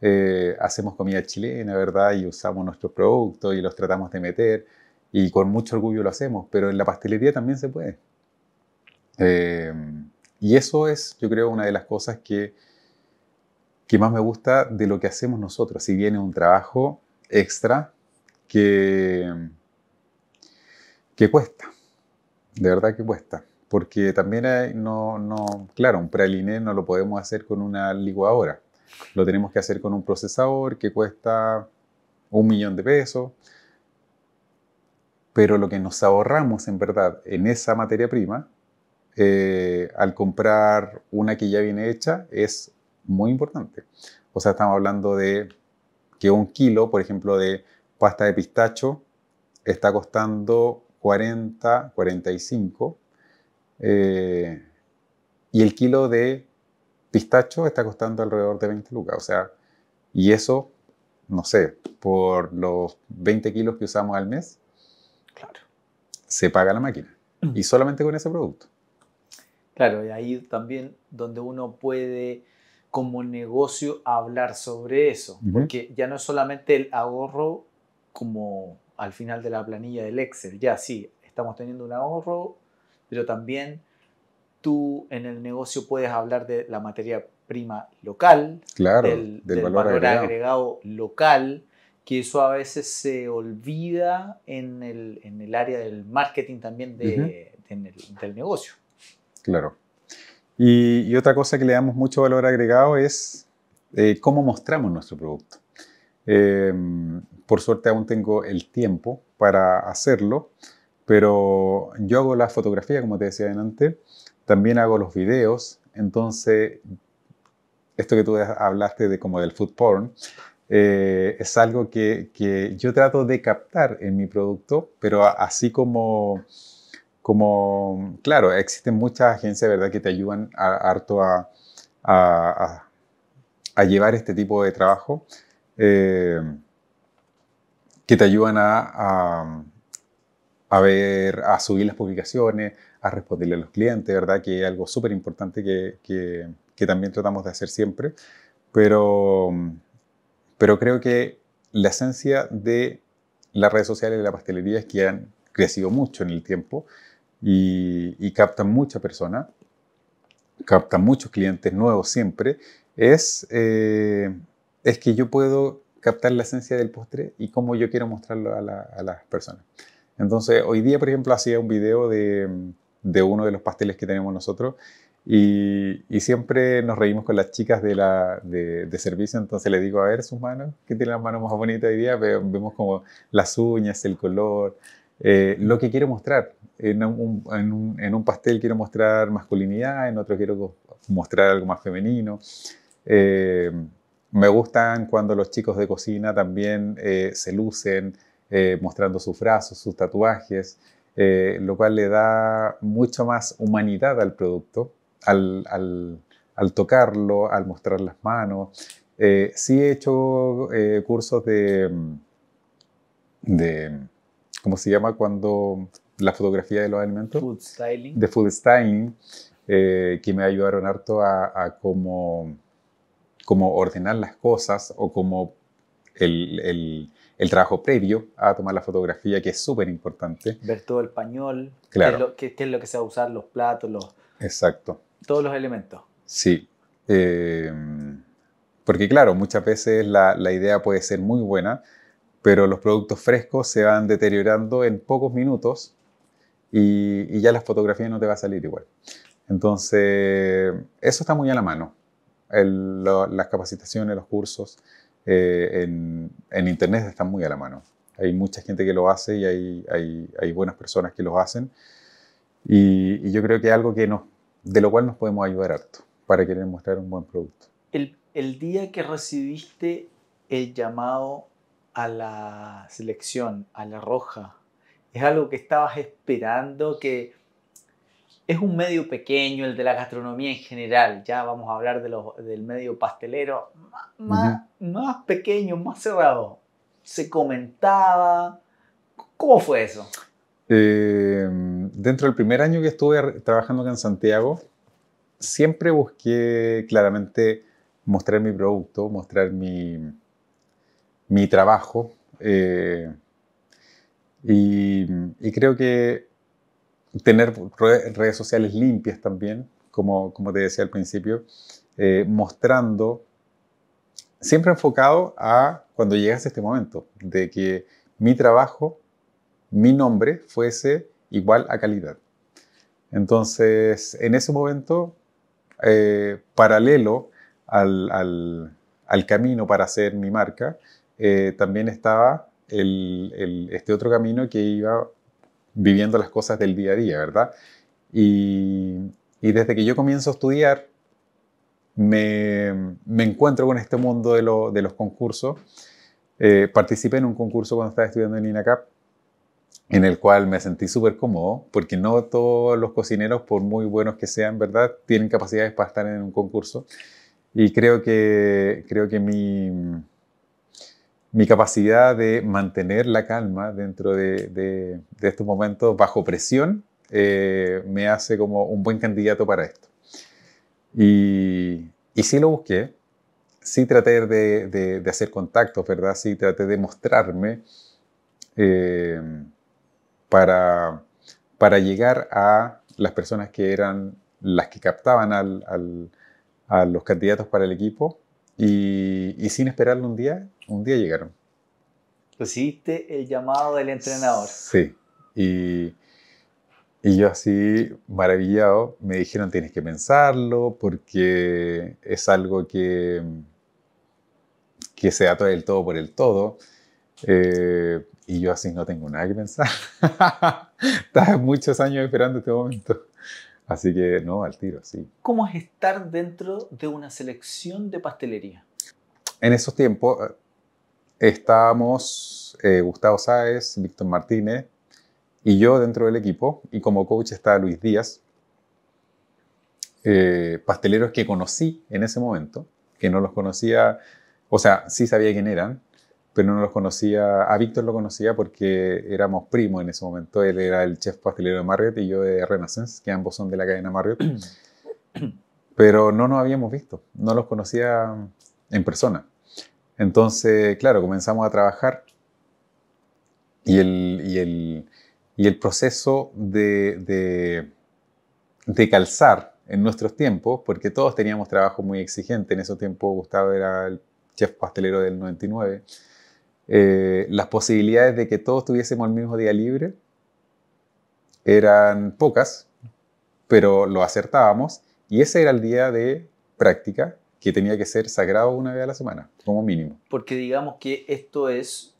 Eh, hacemos comida chilena, ¿verdad? Y usamos nuestros productos y los tratamos de meter y con mucho orgullo lo hacemos, pero en la pastelería también se puede. Eh, y eso es, yo creo, una de las cosas que, que más me gusta de lo que hacemos nosotros, si viene un trabajo extra que, que cuesta, de verdad que cuesta porque también hay, no, no, claro, un praliné no lo podemos hacer con una licuadora, lo tenemos que hacer con un procesador que cuesta un millón de pesos, pero lo que nos ahorramos en verdad en esa materia prima, eh, al comprar una que ya viene hecha, es muy importante. O sea, estamos hablando de que un kilo, por ejemplo, de pasta de pistacho está costando 40, 45 eh, y el kilo de pistacho está costando alrededor de 20 lucas. O sea, y eso, no sé, por los 20 kilos que usamos al mes, claro. se paga la máquina. Mm. Y solamente con ese producto. Claro, y ahí también donde uno puede como negocio hablar sobre eso, porque ya no es solamente el ahorro como al final de la planilla del Excel, ya sí, estamos teniendo un ahorro pero también tú en el negocio puedes hablar de la materia prima local, del, valor, agregado. local, que eso a veces se olvida en el, área del marketing también del negocio. Claro. Y, otra cosa que le damos mucho valor agregado es eh, cómo mostramos nuestro producto. Em, por suerte aún tengo el tiempo para hacerlo. Pero yo hago la fotografía, como te decía antes, también hago los videos, entonces esto que tú hablaste de como del food porn, eh, es algo que, yo trato de captar en mi producto, pero así como, como claro, existen muchas agencias ¿verdad? que te ayudan harto a, llevar este tipo de trabajo, eh, que te ayudan a a ver, a subir las publicaciones, a responderle a los clientes, ¿verdad? Que es algo súper importante que, que, también tratamos de hacer siempre. Pero, pero creo que la esencia de las redes sociales y la pastelería es que han crecido mucho en el tiempo y, captan mucha persona, captan muchos clientes nuevos siempre. Es, eh, es que yo puedo captar la esencia del postre y cómo yo quiero mostrarlo a, a las personas. Entonces, hoy día, por ejemplo, hacía un video de, uno de los pasteles que tenemos nosotros y, siempre nos reímos con las chicas de, la, de, servicio, entonces le digo, a ver sus manos, que tienen las manos más bonitas hoy día, vemos como las uñas, el color, eh, lo que quiero mostrar. En un, pastel quiero mostrar masculinidad, en otro quiero mostrar algo más femenino. Eh, me gustan cuando los chicos de cocina también eh, se lucen, eh, mostrando sus brazos, sus tatuajes, eh, lo cual le da mucha más humanidad al producto, al, al, al tocarlo, al mostrar las manos. Eh, sí he hecho eh, cursos de, de, ¿cómo se llama? Cuando la fotografía de los alimentos. Food styling. De food styling, que me ayudaron harto a, a cómo, ordenar las cosas o como el, el el trabajo previo a tomar la fotografía, que es súper importante. Ver todo el pañol, claro. qué, es lo, que se va a usar, los platos, los... Exacto. Todos los elementos. Sí. Eh, porque claro, muchas veces la, la idea puede ser muy buena, pero los productos frescos se van deteriorando en pocos minutos y, y, ya la fotografía no te va a salir igual. Entonces, eso está muy a la mano. las capacitaciones, los cursos, eh, en, en, Internet están muy a la mano. Hay mucha gente que lo hace y hay, hay, hay buenas personas que lo hacen. Y, y, yo creo que es algo que nos, de lo cual nos podemos ayudar harto para querer mostrar un buen producto. El, el día que recibiste el llamado a la selección, a la roja, es algo que estabas esperando, que es un medio pequeño, el de la gastronomía en general. Ya vamos a hablar del medio pastelero más, más pequeño, más cerrado. Se comentaba. ¿Cómo fue eso? Eh, dentro del primer año que estuve trabajando acá en Santiago, siempre busqué claramente mostrar mi producto, mostrar mi, mi trabajo. Eh, y, creo que tener redes sociales limpias también, como, como te decía al principio, eh, mostrando, siempre enfocado a cuando llegas a este momento, de que mi trabajo, mi nombre fuese igual a calidad. Entonces, en ese momento, eh, paralelo al, camino para hacer mi marca, eh, también estaba este otro camino que iba viviendo las cosas del día a día, ¿verdad? Y, desde que yo comienzo a estudiar, me, encuentro con este mundo de, los concursos. Eh, participé en un concurso cuando estaba estudiando en INACAP, en el cual me sentí súper cómodo, porque no todos los cocineros, por muy buenos que sean, ¿verdad?, tienen capacidades para estar en un concurso. Y creo que, creo que mi mi capacidad de mantener la calma dentro de, estos momentos bajo presión eh, me hace como un buen candidato para esto. Y, sí lo busqué, sí traté de, hacer contactos, ¿verdad? Sí traté de mostrarme eh, para, llegar a las personas que eran las que captaban a los candidatos para el equipo y, sin esperarlo un día, un día llegaron. Recibiste el llamado del entrenador. Sí. Y, yo así, maravillado, me dijeron tienes que pensarlo porque es algo que, que se da todo por el todo. Eh, y yo así no tengo nada que pensar. Estaba muchos años esperando este momento. Así que no, al tiro, sí. ¿Cómo es estar dentro de una selección de pastelería? En esos tiempos eh, estábamos eh, Gustavo Sáez, Víctor Martínez y yo dentro del equipo, y como coach está Luis Díaz, eh, pasteleros que conocí en ese momento, que no los conocía, o sea, sí sabía quién eran, pero no los conocía, a Víctor lo conocía porque éramos primos en ese momento, él era el chef pastelero de Marriott y yo de Renaissance, que ambos son de la cadena Marriott, pero no nos habíamos visto, no los conocía en persona. Entonces, claro, comenzamos a trabajar y el, y el, y el proceso de, de, de calzar en nuestros tiempos, porque todos teníamos trabajo muy exigente, en esos tiempos Gustavo era el chef pastelero del 99, eh, las posibilidades de que todos tuviésemos el mismo día libre eran pocas, pero lo acertábamos y ese era el día de práctica que tenía que ser sagrado una vez a la semana, como mínimo. Porque digamos que esto es,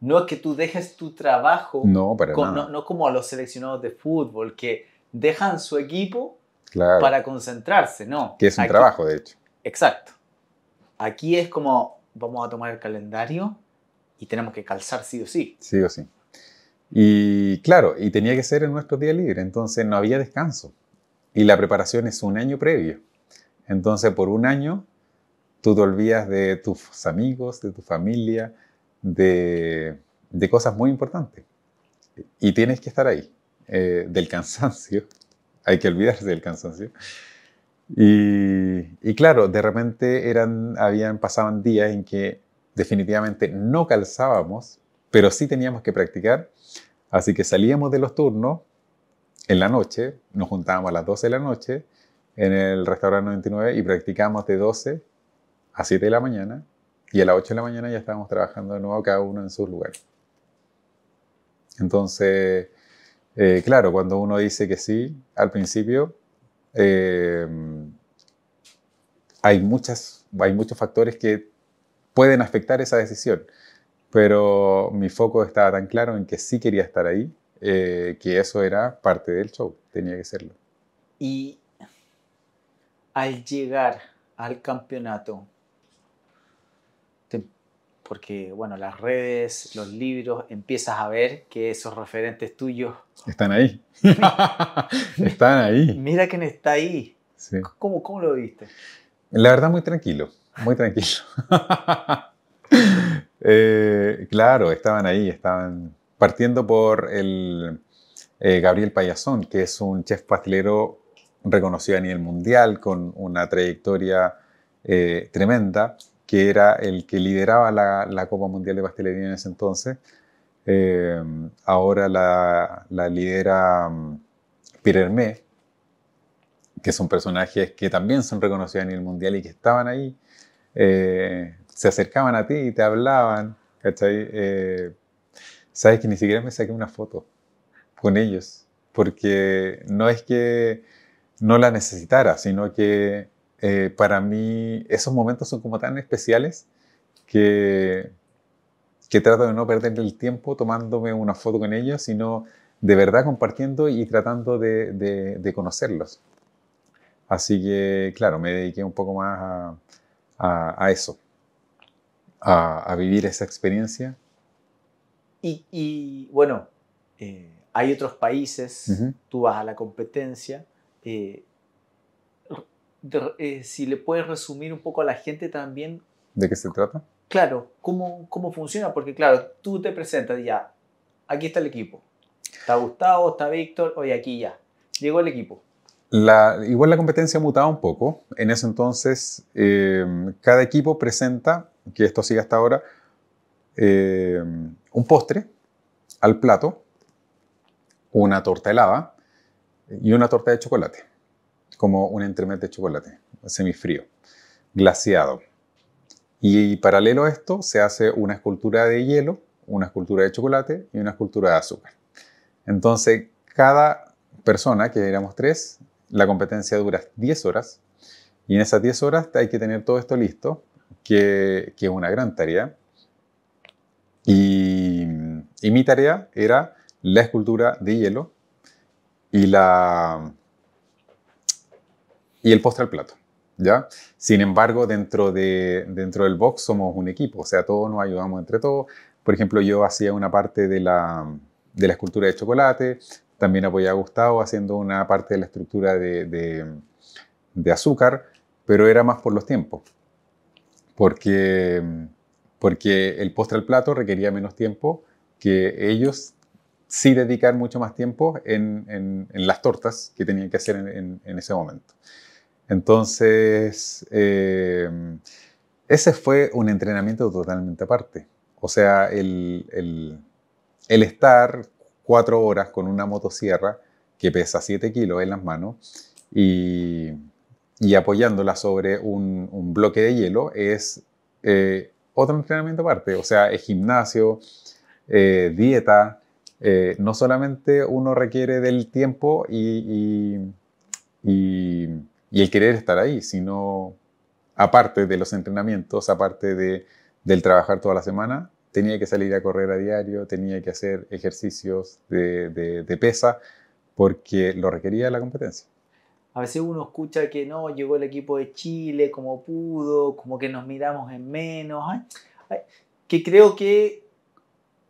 no es que tú dejes tu trabajo, no, para No, como a los seleccionados de fútbol, que dejan su equipo para concentrarse, no. Que es un trabajo, de hecho. Exacto. Aquí es como, vamos a tomar el calendario, y tenemos que calzar sí o sí. Sí o sí. Y claro, y tenía que ser en nuestro día libre, entonces no había descanso. Y la preparación es un año previo. Entonces por un año tú te olvidas de tus amigos, de tu familia, de, de cosas muy importantes. Y tienes que estar ahí, eh, del cansancio. Hay que olvidarse del cansancio. Y, claro, de repente eran, habían, pasaban días en que definitivamente no calzábamos, pero sí teníamos que practicar. Así que salíamos de los turnos en la noche, nos juntábamos a las 12 de la noche en el restaurante 99 y practicábamos de 12 a 7 de la mañana y a las 8 de la mañana ya estábamos trabajando de nuevo cada uno en su lugar. Entonces, eh, claro, cuando uno dice que sí, al principio eh, hay, muchas, hay muchos factores que pueden afectar esa decisión. Pero mi foco estaba tan claro en que sí quería estar ahí, eh, que eso era parte del show, tenía que serlo. Y al llegar al campeonato, porque bueno, las redes, los libros, empiezas a ver que esos referentes tuyos... Están ahí. están ahí. Mira quién está ahí. ¿Cómo, ¿Cómo lo viste? La verdad muy tranquilo. Muy tranquilo. Eh, claro, estaban ahí, estaban partiendo por el eh, Gabriel Payasón, que es un chef pastelero reconocido a nivel mundial, con una trayectoria eh, tremenda, que era el que lideraba la, Copa Mundial de Pastelería en ese entonces. ahora la, la lidera mm, Pierre Hermé, que son personajes que también son reconocidos a nivel mundial y que estaban ahí eh, se acercaban a ti y te hablaban, Eh, Sabes que ni siquiera me saqué una foto con ellos, porque no es que no la necesitara, sino que eh, para mí esos momentos son como tan especiales que, que trato de no perder el tiempo tomándome una foto con ellos, sino de verdad compartiendo y tratando de, de, de conocerlos. Así que, claro, me dediqué un poco más a, a, eso, a, vivir esa experiencia. Y, bueno, eh, hay otros países, tú vas a la competencia. Eh, eh, si le puedes resumir un poco a la gente también. ¿De qué se trata? Claro, ¿cómo, funciona? Porque claro, tú te presentas ya, aquí está el equipo. Está Gustavo, está Víctor, hoy aquí ya. Llegó el equipo igual la competencia ha mutado un poco. En ese entonces, eh, cada equipo presenta, que esto sigue hasta ahora, eh, un postre al plato, una torta helada y una torta de chocolate, como un entremet de chocolate, semifrío, glaciado. Y paralelo a esto se hace una escultura de hielo, una escultura de chocolate y una escultura de azúcar. Entonces, cada persona, que éramos tres, la competencia dura 10 horas y en esas 10 horas hay que tener todo esto listo, que, es una gran tarea. Y, mi tarea era la escultura de hielo y, la, y el postre al plato. ¿ya? Sin embargo, dentro, de, dentro del box somos un equipo, o sea, todos nos ayudamos entre todos. Por ejemplo, yo hacía una parte de la, de la escultura de chocolate, también apoyaba a Gustavo haciendo una parte de la estructura de, azúcar, pero era más por los tiempos, porque, porque el postre al plato requería menos tiempo que ellos sí dedicar mucho más tiempo en, en, las tortas que tenían que hacer en, ese momento. Entonces, eh, ese fue un entrenamiento totalmente aparte. O sea, el, el, el estar cuatro horas con una motosierra que pesa 7 kilos en las manos y, apoyándola sobre un, bloque de hielo es eh, otro entrenamiento aparte, o sea, es gimnasio, eh, dieta, eh, no solamente uno requiere del tiempo y, el querer estar ahí, sino aparte de los entrenamientos, aparte de, del trabajar toda la semana, tenía que salir a correr a diario, tenía que hacer ejercicios de, pesa porque lo requería la competencia. A veces uno escucha que no, llegó el equipo de Chile como pudo, como que nos miramos en menos, que creo que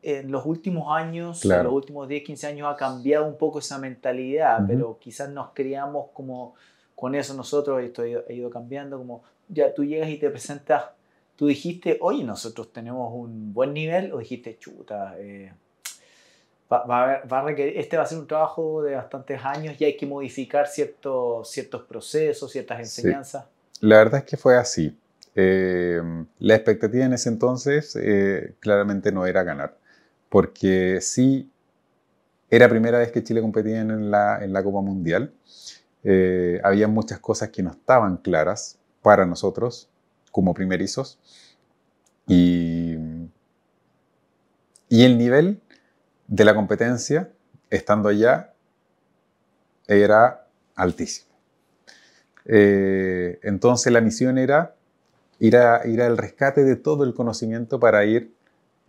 en los últimos años, en los últimos 10, 15 años ha cambiado un poco esa mentalidad, pero quizás nos criamos como con eso nosotros, esto ha ido cambiando, como ya tú llegas y te presentas ¿Tú dijiste, hoy nosotros tenemos un buen nivel? ¿O dijiste, chuta, eh, este va a ser un trabajo de bastantes años y hay que modificar ciertos, ciertos procesos, ciertas enseñanzas? La verdad es que fue así. Em, la expectativa en ese entonces eh, claramente no era ganar, porque sí era primera vez que Chile competía en la, en la Copa Mundial. Eh, había muchas cosas que no estaban claras para nosotros, como primerizos. Y, el nivel de la competencia, estando allá, era altísimo. Eh, entonces la misión era ir, a, ir al rescate de todo el conocimiento para ir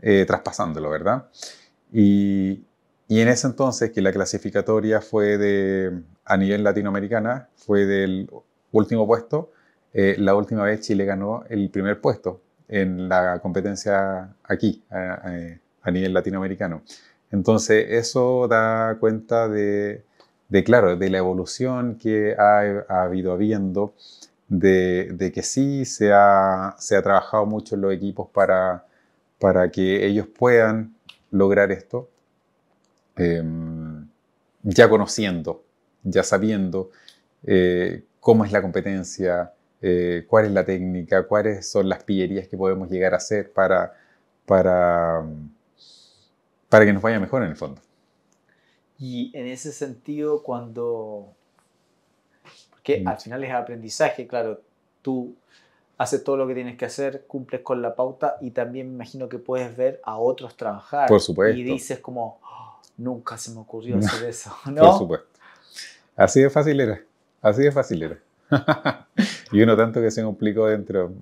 eh, traspasándolo, ¿verdad? Y, y, en ese entonces, que la clasificatoria fue de, a nivel latinoamericana, fue del último puesto eh, la última vez Chile ganó el primer puesto en la competencia aquí, a, nivel latinoamericano. Entonces, eso da cuenta de, claro, de la evolución que ha, habido habiendo, de, que sí se ha, trabajado mucho en los equipos para, para que ellos puedan lograr esto, em, ya conociendo, ya sabiendo eh, cómo es la competencia, eh, cuál es la técnica, cuáles son las pillerías que podemos llegar a hacer para, para, para que nos vaya mejor en el fondo. Y en ese sentido, cuando... Porque al final es aprendizaje, claro, tú haces todo lo que tienes que hacer, cumples con la pauta y también me imagino que puedes ver a otros trabajar. Por supuesto. Y dices como, oh, nunca se me ocurrió hacer eso, ¿no? Por supuesto. Así de fácil era, así de fácil era. Y uno tanto que se complicó dentro.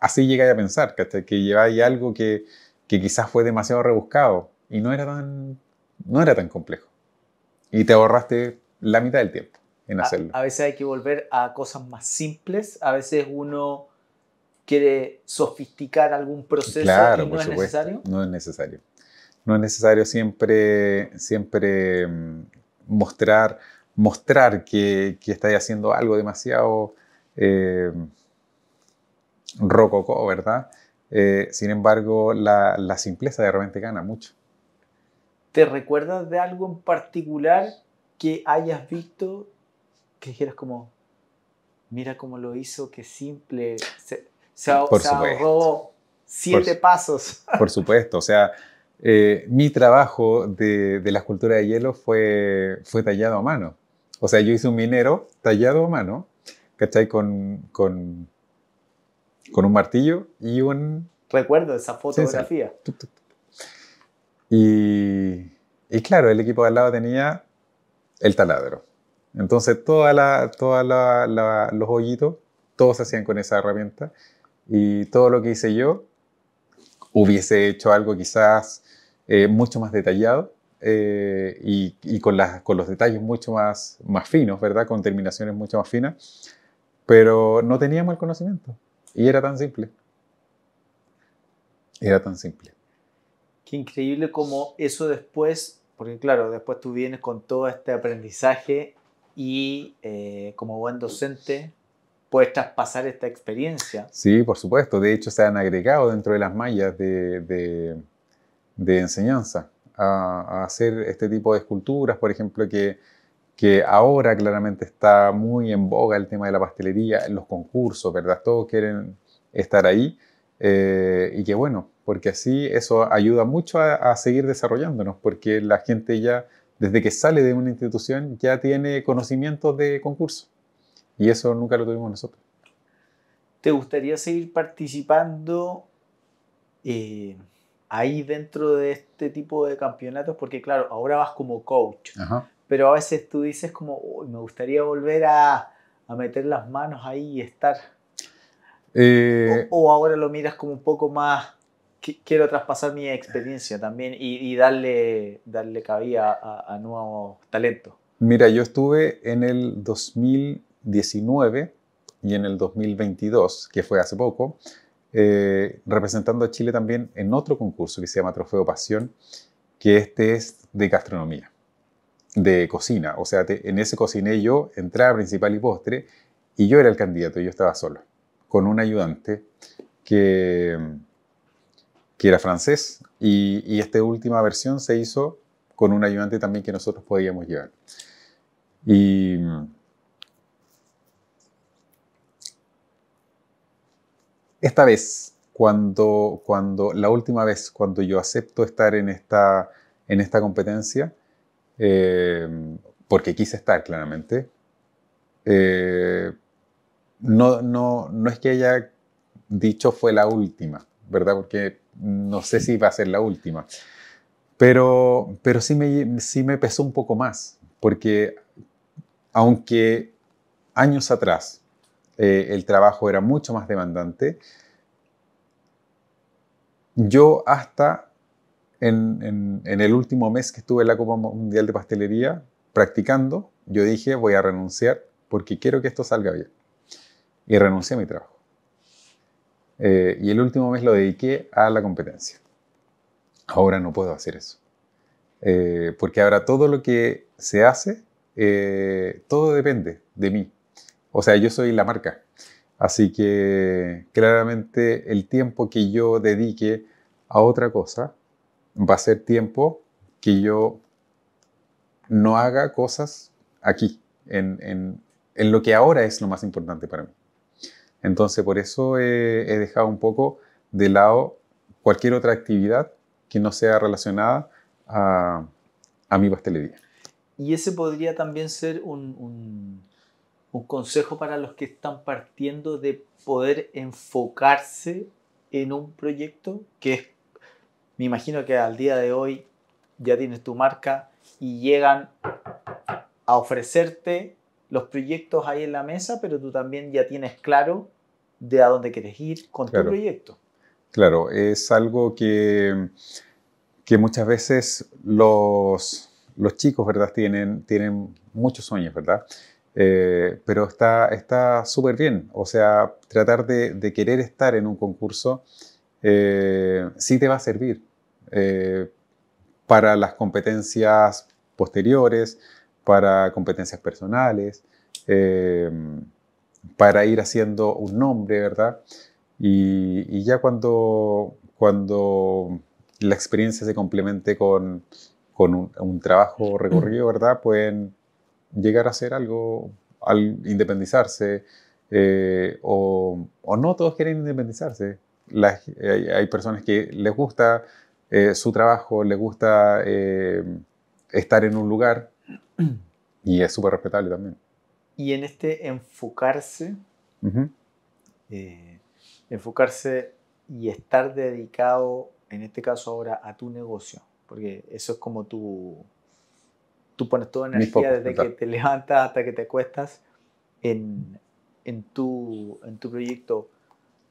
así llegáis a pensar, que Que lleváis algo que, quizás fue demasiado rebuscado y no era, tan, no era tan complejo. Y te ahorraste la mitad del tiempo en hacerlo. A, veces hay que volver a cosas más simples, a veces uno quiere sofisticar algún proceso claro, no es necesario. No es necesario. No es necesario siempre, siempre mm, mostrar, mostrar que, que estáis haciendo algo demasiado eh, rococó, ¿verdad? Eh, sin embargo, la, simpleza de repente gana mucho. ¿Te recuerdas de algo en particular que hayas visto que dijeras como, mira cómo lo hizo, qué simple, se, ahorró siete pasos? Por supuesto, o sea, eh, mi trabajo de, la escultura de hielo fue, fue tallado a mano. O sea, yo hice un minero tallado a mano ¿cachai? Con, con, con un martillo y un... Recuerdo esa fotografía. Y, y claro, el equipo de al lado tenía el taladro. Entonces, todos toda los hoyitos, todos se hacían con esa herramienta. Y todo lo que hice yo, hubiese hecho algo quizás eh, mucho más detallado eh, y, y con, las, con, los detalles mucho más, más finos, ¿verdad? Con terminaciones mucho más finas. Pero no teníamos el conocimiento. Y era tan simple. Era tan simple. Qué increíble como eso después, porque claro, después tú vienes con todo este aprendizaje y eh, como buen docente puedes traspasar esta experiencia. Sí, por supuesto. De hecho, se han agregado dentro de las mallas de, de, enseñanza a, hacer este tipo de esculturas, por ejemplo, que que ahora claramente está muy en boga el tema de la pastelería, en los concursos, ¿verdad? Todos quieren estar ahí eh, y que bueno, porque así eso ayuda mucho a, seguir desarrollándonos, porque la gente ya, desde que sale de una institución, ya tiene conocimientos de concurso y eso nunca lo tuvimos nosotros. ¿Te gustaría seguir participando eh, ahí dentro de este tipo de campeonatos? Porque claro, ahora vas como coach. Ajá pero a veces tú dices como, me gustaría volver a, a, meter las manos ahí y estar. Eh, o, ahora lo miras como un poco más, quiero traspasar mi experiencia también y, darle, darle cabida a, nuevos talentos. Mira, yo estuve en el 2019 y en el 2022, que fue hace poco, eh, representando a Chile también en otro concurso que se llama Trofeo Pasión, que este es de gastronomía de cocina. O sea, en ese cociné yo entrada principal y postre y yo era el candidato, yo estaba solo, con un ayudante que, que era francés y, y esta última versión se hizo con un ayudante también que nosotros podíamos llevar. Y esta vez, cuando, cuando la última vez, cuando yo acepto estar en esta, en esta competencia, eh, porque quise estar claramente. Eh, no, no, no es que haya dicho fue la última, ¿verdad? Porque no sé si va a ser la última. Pero, pero sí, me, sí me pesó un poco más, porque aunque años atrás eh, el trabajo era mucho más demandante, yo hasta en, el último mes que estuve en la Copa Mundial de Pastelería practicando, yo dije voy a renunciar porque quiero que esto salga bien. Y renuncié a mi trabajo. Eh, y el último mes lo dediqué a la competencia. Ahora no puedo hacer eso. Eh, porque ahora todo lo que se hace, eh, todo depende de mí. O sea, yo soy la marca. Así que claramente el tiempo que yo dedique a otra cosa va a ser tiempo que yo no haga cosas aquí, en, lo que ahora es lo más importante para mí. Entonces, por eso he, dejado un poco de lado cualquier otra actividad que no sea relacionada a, a mi pastelería. Y ese podría también ser un, un, consejo para los que están partiendo de poder enfocarse en un proyecto que es me imagino que al día de hoy ya tienes tu marca y llegan a ofrecerte los proyectos ahí en la mesa, pero tú también ya tienes claro de a dónde quieres ir con tu proyecto. Claro, es algo que, que muchas veces los, los chicos, ¿verdad? Tienen, tienen muchos sueños, ¿verdad? Eh, pero está súper bien. O sea, tratar de, de, querer estar en un concurso eh, sí te va a servir eh, para las competencias posteriores, para competencias personales, eh, para ir haciendo un nombre, ¿verdad? Y, ya cuando, cuando la experiencia se complemente con, un, trabajo mm. recorrido, ¿verdad? Pueden llegar a hacer algo, al independizarse, o no todos quieren independizarse, hay, personas que les gusta eh, su trabajo, les gusta eh, estar en un lugar y es súper respetable también. Y en este enfocarse, eh, enfocarse y estar dedicado, en este caso ahora, a tu negocio, porque eso es como tu... Tú pones toda energía desde que te levantas hasta que te cuestas en, en, tu, en tu proyecto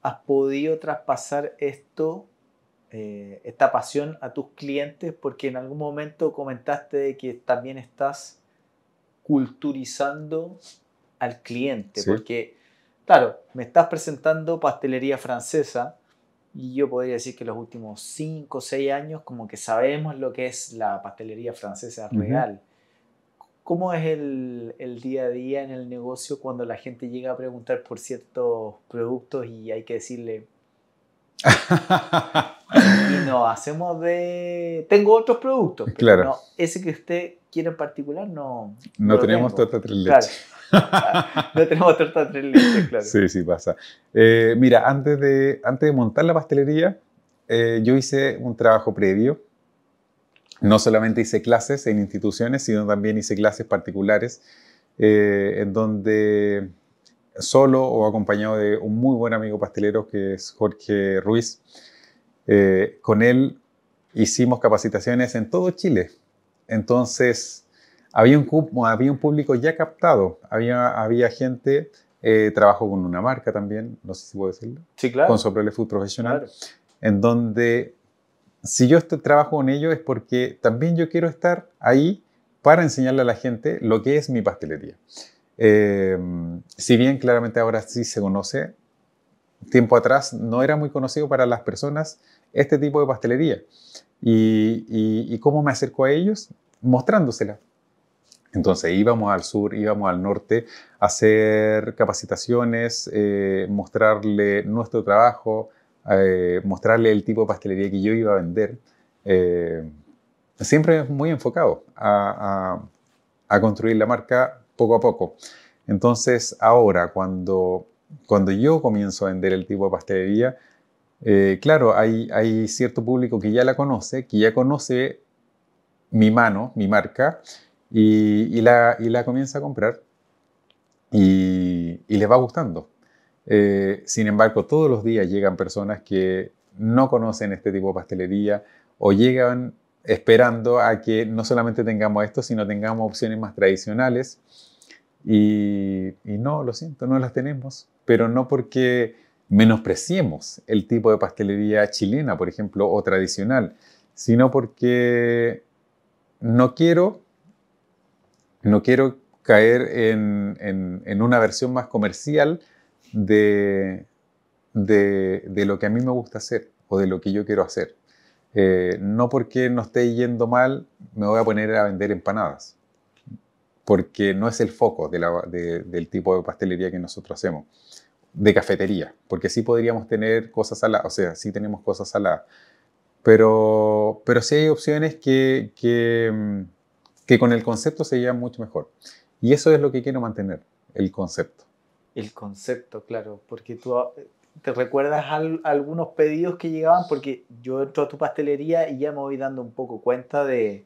has podido traspasar esto, eh, esta pasión a tus clientes? Porque en algún momento comentaste que también estás culturizando al cliente, porque, claro, me estás presentando pastelería francesa y yo podría decir que los últimos 5 o 6 años como que sabemos lo que es la pastelería francesa real ¿Cómo es el, día a día en el negocio cuando la gente llega a preguntar por ciertos productos y hay que decirle, no, hacemos de... Tengo otros productos, claro. ese que usted quiere en particular no... No, tenemos torta tres leches. no tenemos torta tres leches, claro. Sí, sí, pasa. Eh, mira, antes de, antes de montar la pastelería, eh, yo hice un trabajo previo no solamente hice clases en instituciones, sino también hice clases particulares, eh, en donde solo o acompañado de un muy buen amigo pastelero que es Jorge Ruiz, eh, con él hicimos capacitaciones en todo Chile. Entonces, había un, público ya captado, había, gente, eh, trabajo con una marca también, no sé si puedo decirlo, sí, con sobrele Food Profesional, en donde si yo trabajo con ellos es porque también yo quiero estar ahí para enseñarle a la gente lo que es mi pastelería. Em, si bien claramente ahora sí se conoce, tiempo atrás no era muy conocido para las personas este tipo de pastelería. ¿Y, cómo me acerco a ellos? Mostrándosela. Entonces íbamos al sur, íbamos al norte a hacer capacitaciones, eh, mostrarle nuestro trabajo, eh, mostrarle el tipo de pastelería que yo iba a vender. Eh, siempre es muy enfocado a, construir la marca poco a poco. Entonces, ahora, cuando, cuando yo comienzo a vender el tipo de pastelería, eh, claro, hay, cierto público que ya la conoce, que ya conoce mi mano, mi marca, y, la, la, comienza a comprar y, y les va gustando. Eh, sin embargo, todos los días llegan personas que no conocen este tipo de pastelería o llegan esperando a que no solamente tengamos esto, sino tengamos opciones más tradicionales. Y, no, lo siento, no las tenemos, pero no porque menospreciemos el tipo de pastelería chilena, por ejemplo, o tradicional, sino porque no quiero, no quiero caer en una versión más comercial de, lo que a mí me gusta hacer o de lo que yo quiero hacer. Eh, no porque no esté yendo mal me voy a poner a vender empanadas, porque no es el foco del tipo de pastelería que nosotros hacemos, de cafetería, porque sí podríamos tener cosas saladas, o sea, sí tenemos cosas saladas, pero, pero sí hay opciones que, que, que con el concepto se llevan mucho mejor. Y eso es lo que quiero mantener, el concepto. El concepto, claro, porque tú ah, te recuerdas algunos pedidos que llegaban, porque yo entro a tu pastelería y ya me voy dando un poco cuenta de,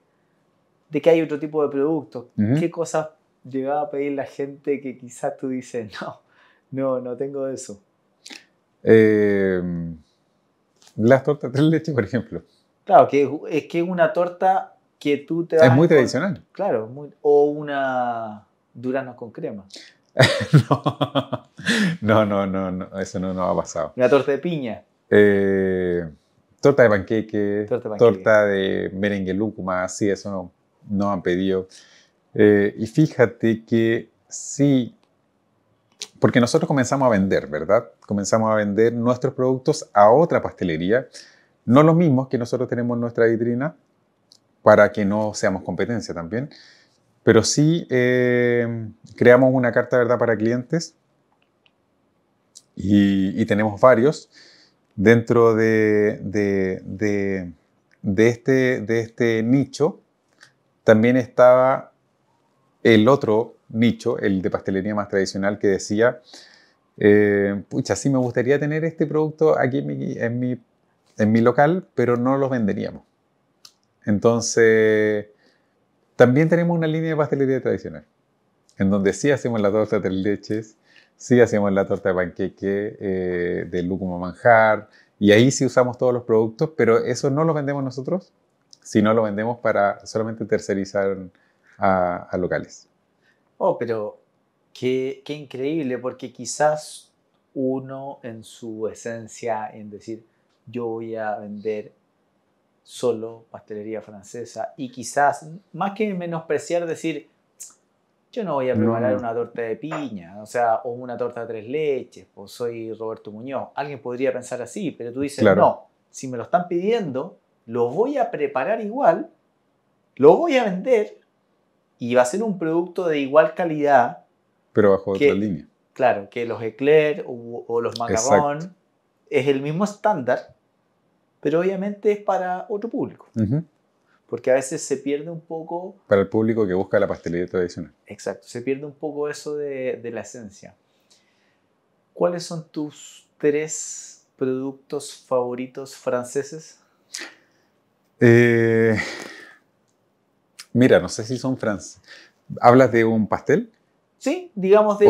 que hay otro tipo de productos. ¿Qué cosas llegaba a pedir la gente que quizás tú dices, no, no, no tengo eso? Em, las tortas de leche, por ejemplo. Claro, que es que una torta que tú te vas Es muy tradicional. Claro, o una durazno con crema. no. no. no, no, eso no nos ha pasado. ¿Una torta de piña? Eh, torta de panqueque, torta, de merengue lúcuma, así, eso no, han pedido. Eh, y fíjate que sí, porque nosotros comenzamos a vender, ¿verdad? Comenzamos a vender nuestros productos a otra pastelería, no los mismos que nosotros tenemos en nuestra vitrina, para que no seamos competencia también. Pero sí eh, creamos una carta de verdad para clientes y, tenemos varios dentro este, de, este, nicho. También estaba el otro nicho, el de pastelería más tradicional, que decía, eh, pucha, sí me gustaría tener este producto aquí en en mi local, pero no lo venderíamos. Entonces, también tenemos una línea de pastelería tradicional, en donde sí hacemos la torta de leches, sí hacemos la torta de panqueque, eh, de lúcuma manjar, y ahí sí usamos todos los productos, pero eso no lo vendemos nosotros, sino lo vendemos para solamente tercerizar a, locales. Oh, pero qué, qué increíble, porque quizás uno en su esencia, en decir, yo voy a vender solo pastelería francesa y quizás, más que menospreciar, decir, yo no voy a preparar una torta de piña, o sea, o una torta de tres leches, o pues soy Roberto Muñoz. Alguien podría pensar así, pero tú dices, no, si me lo están pidiendo, lo voy a preparar igual, lo voy a vender y va a ser un producto de igual calidad. Pero bajo otra línea. Claro, que los eclair o, los macarons es el mismo estándar, pero obviamente es para otro público. Porque a veces se pierde un poco... Para el público que busca la pastelería tradicional. Exacto, se pierde un poco eso de, la esencia. ¿Cuáles son tus tres productos favoritos franceses? Eh, mira, no sé si son franceses. ¿Hablas de un pastel? Sí, digamos de,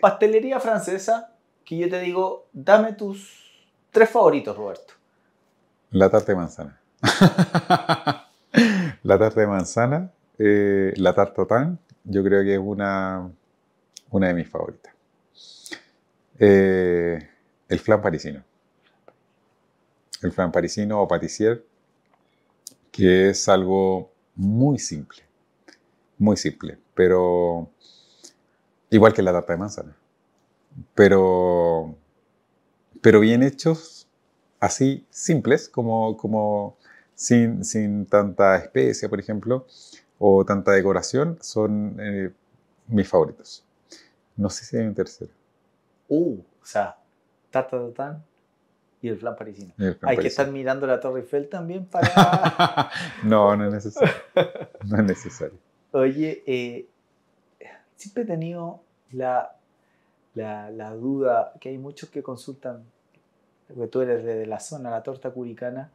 pastelería francesa, que yo te digo, dame tus tres favoritos, Roberto. Eh, la tarta de manzana. la tarta de manzana, la tarta tan, yo creo que es una, una de mis favoritas. Eh, el flan parisino. El flan parisino o patissier. que es algo muy simple, muy simple, pero igual que la tarta de manzana, pero, pero bien hechos así simples, como, como sin, sin tanta especia, por ejemplo, o tanta decoración, son eh, mis favoritos. No sé si hay un tercero. Uh, o sea, ta, ta, ta, tan y el flan parisino. hay que estar mirando la Torre Eiffel también para... no, no es necesario. No es necesario. Oye, eh, siempre he tenido la, la, la duda que hay muchos que consultan porque tú eres de la zona, la torta curicana,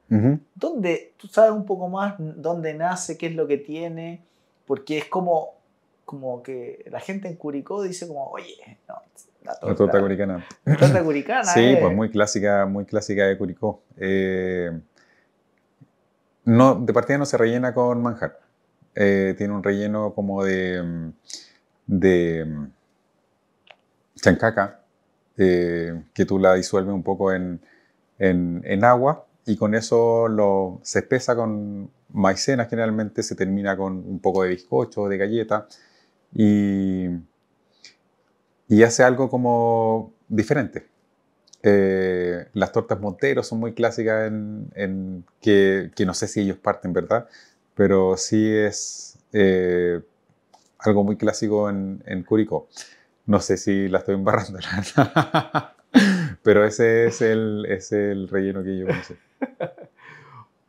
¿dónde, tú sabes un poco más dónde nace, qué es lo que tiene? Porque es como, como que la gente en Curicó dice como, oye, la torta, curicana. La torta curicana. sí, pues muy clásica, muy clásica de Curicó. Eh, no, de partida no se rellena con manjar. Eh, tiene un relleno como de, mm, de mm, chancaca, eh, que tú la disuelves un poco en, agua y con eso lo, se espesa con maicena generalmente, se termina con un poco de bizcocho, de galleta y, hace algo como diferente. Eh, las tortas Montero son muy clásicas en, que, no sé si ellos parten, ¿verdad? Pero sí es eh, algo muy clásico en, en Curicó. No sé si la estoy embarrando, Pero ese es el, es relleno que yo conocí.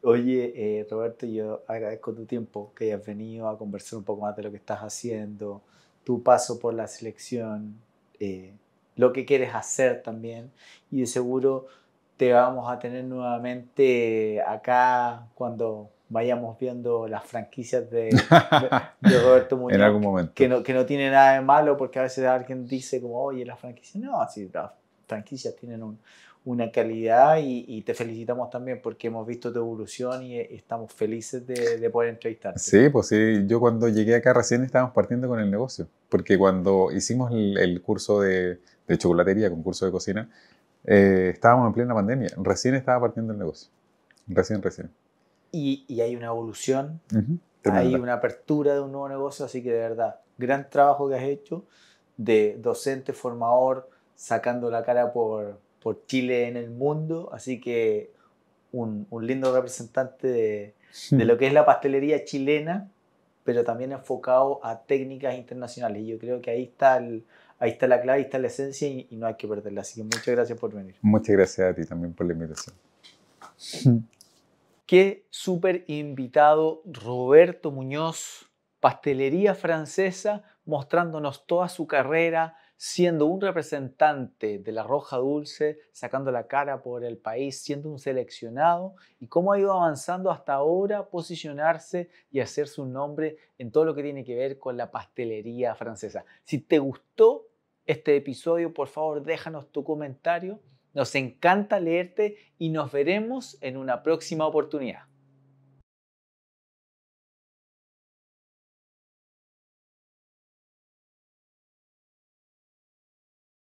Oye, eh, Roberto, yo agradezco tu tiempo, que hayas venido a conversar un poco más de lo que estás haciendo, tu paso por la selección, eh, lo que quieres hacer también. Y de seguro te vamos a tener nuevamente acá cuando, vayamos viendo las franquicias de, Roberto Muñoz. en algún momento. Que no, tiene nada de malo porque a veces alguien dice como, oye, las franquicias, no, sí, las franquicias tienen una calidad y, te felicitamos también porque hemos visto tu evolución y, eh, estamos felices de, poder entrevistarte. Sí, pues sí, yo cuando llegué acá recién estábamos partiendo con el negocio, porque cuando hicimos el, curso de, de, chocolatería, concurso de cocina, eh, estábamos en plena pandemia, recién estaba partiendo el negocio, recién, recién y, hay una evolución, hay una apertura de un nuevo negocio, así que de verdad, gran trabajo que has hecho de docente, formador, sacando la cara por, por Chile en el mundo, así que un, un lindo representante de, lo que es la pastelería chilena, pero también enfocado a técnicas internacionales. Y yo creo que ahí está ahí está la clave, ahí está la esencia y, y, no hay que perderla. Así que muchas gracias por venir. Muchas gracias a ti también por la invitación. Qué súper invitado Roberto Muñoz, pastelería francesa, mostrándonos toda su carrera, siendo un representante de la Roja Dulce, sacando la cara por el país, siendo un seleccionado y cómo ha ido avanzando hasta ahora, posicionarse y hacer su nombre en todo lo que tiene que ver con la pastelería francesa. Si te gustó este episodio, por favor déjanos tu comentario nos encanta leerte y nos veremos en una próxima oportunidad.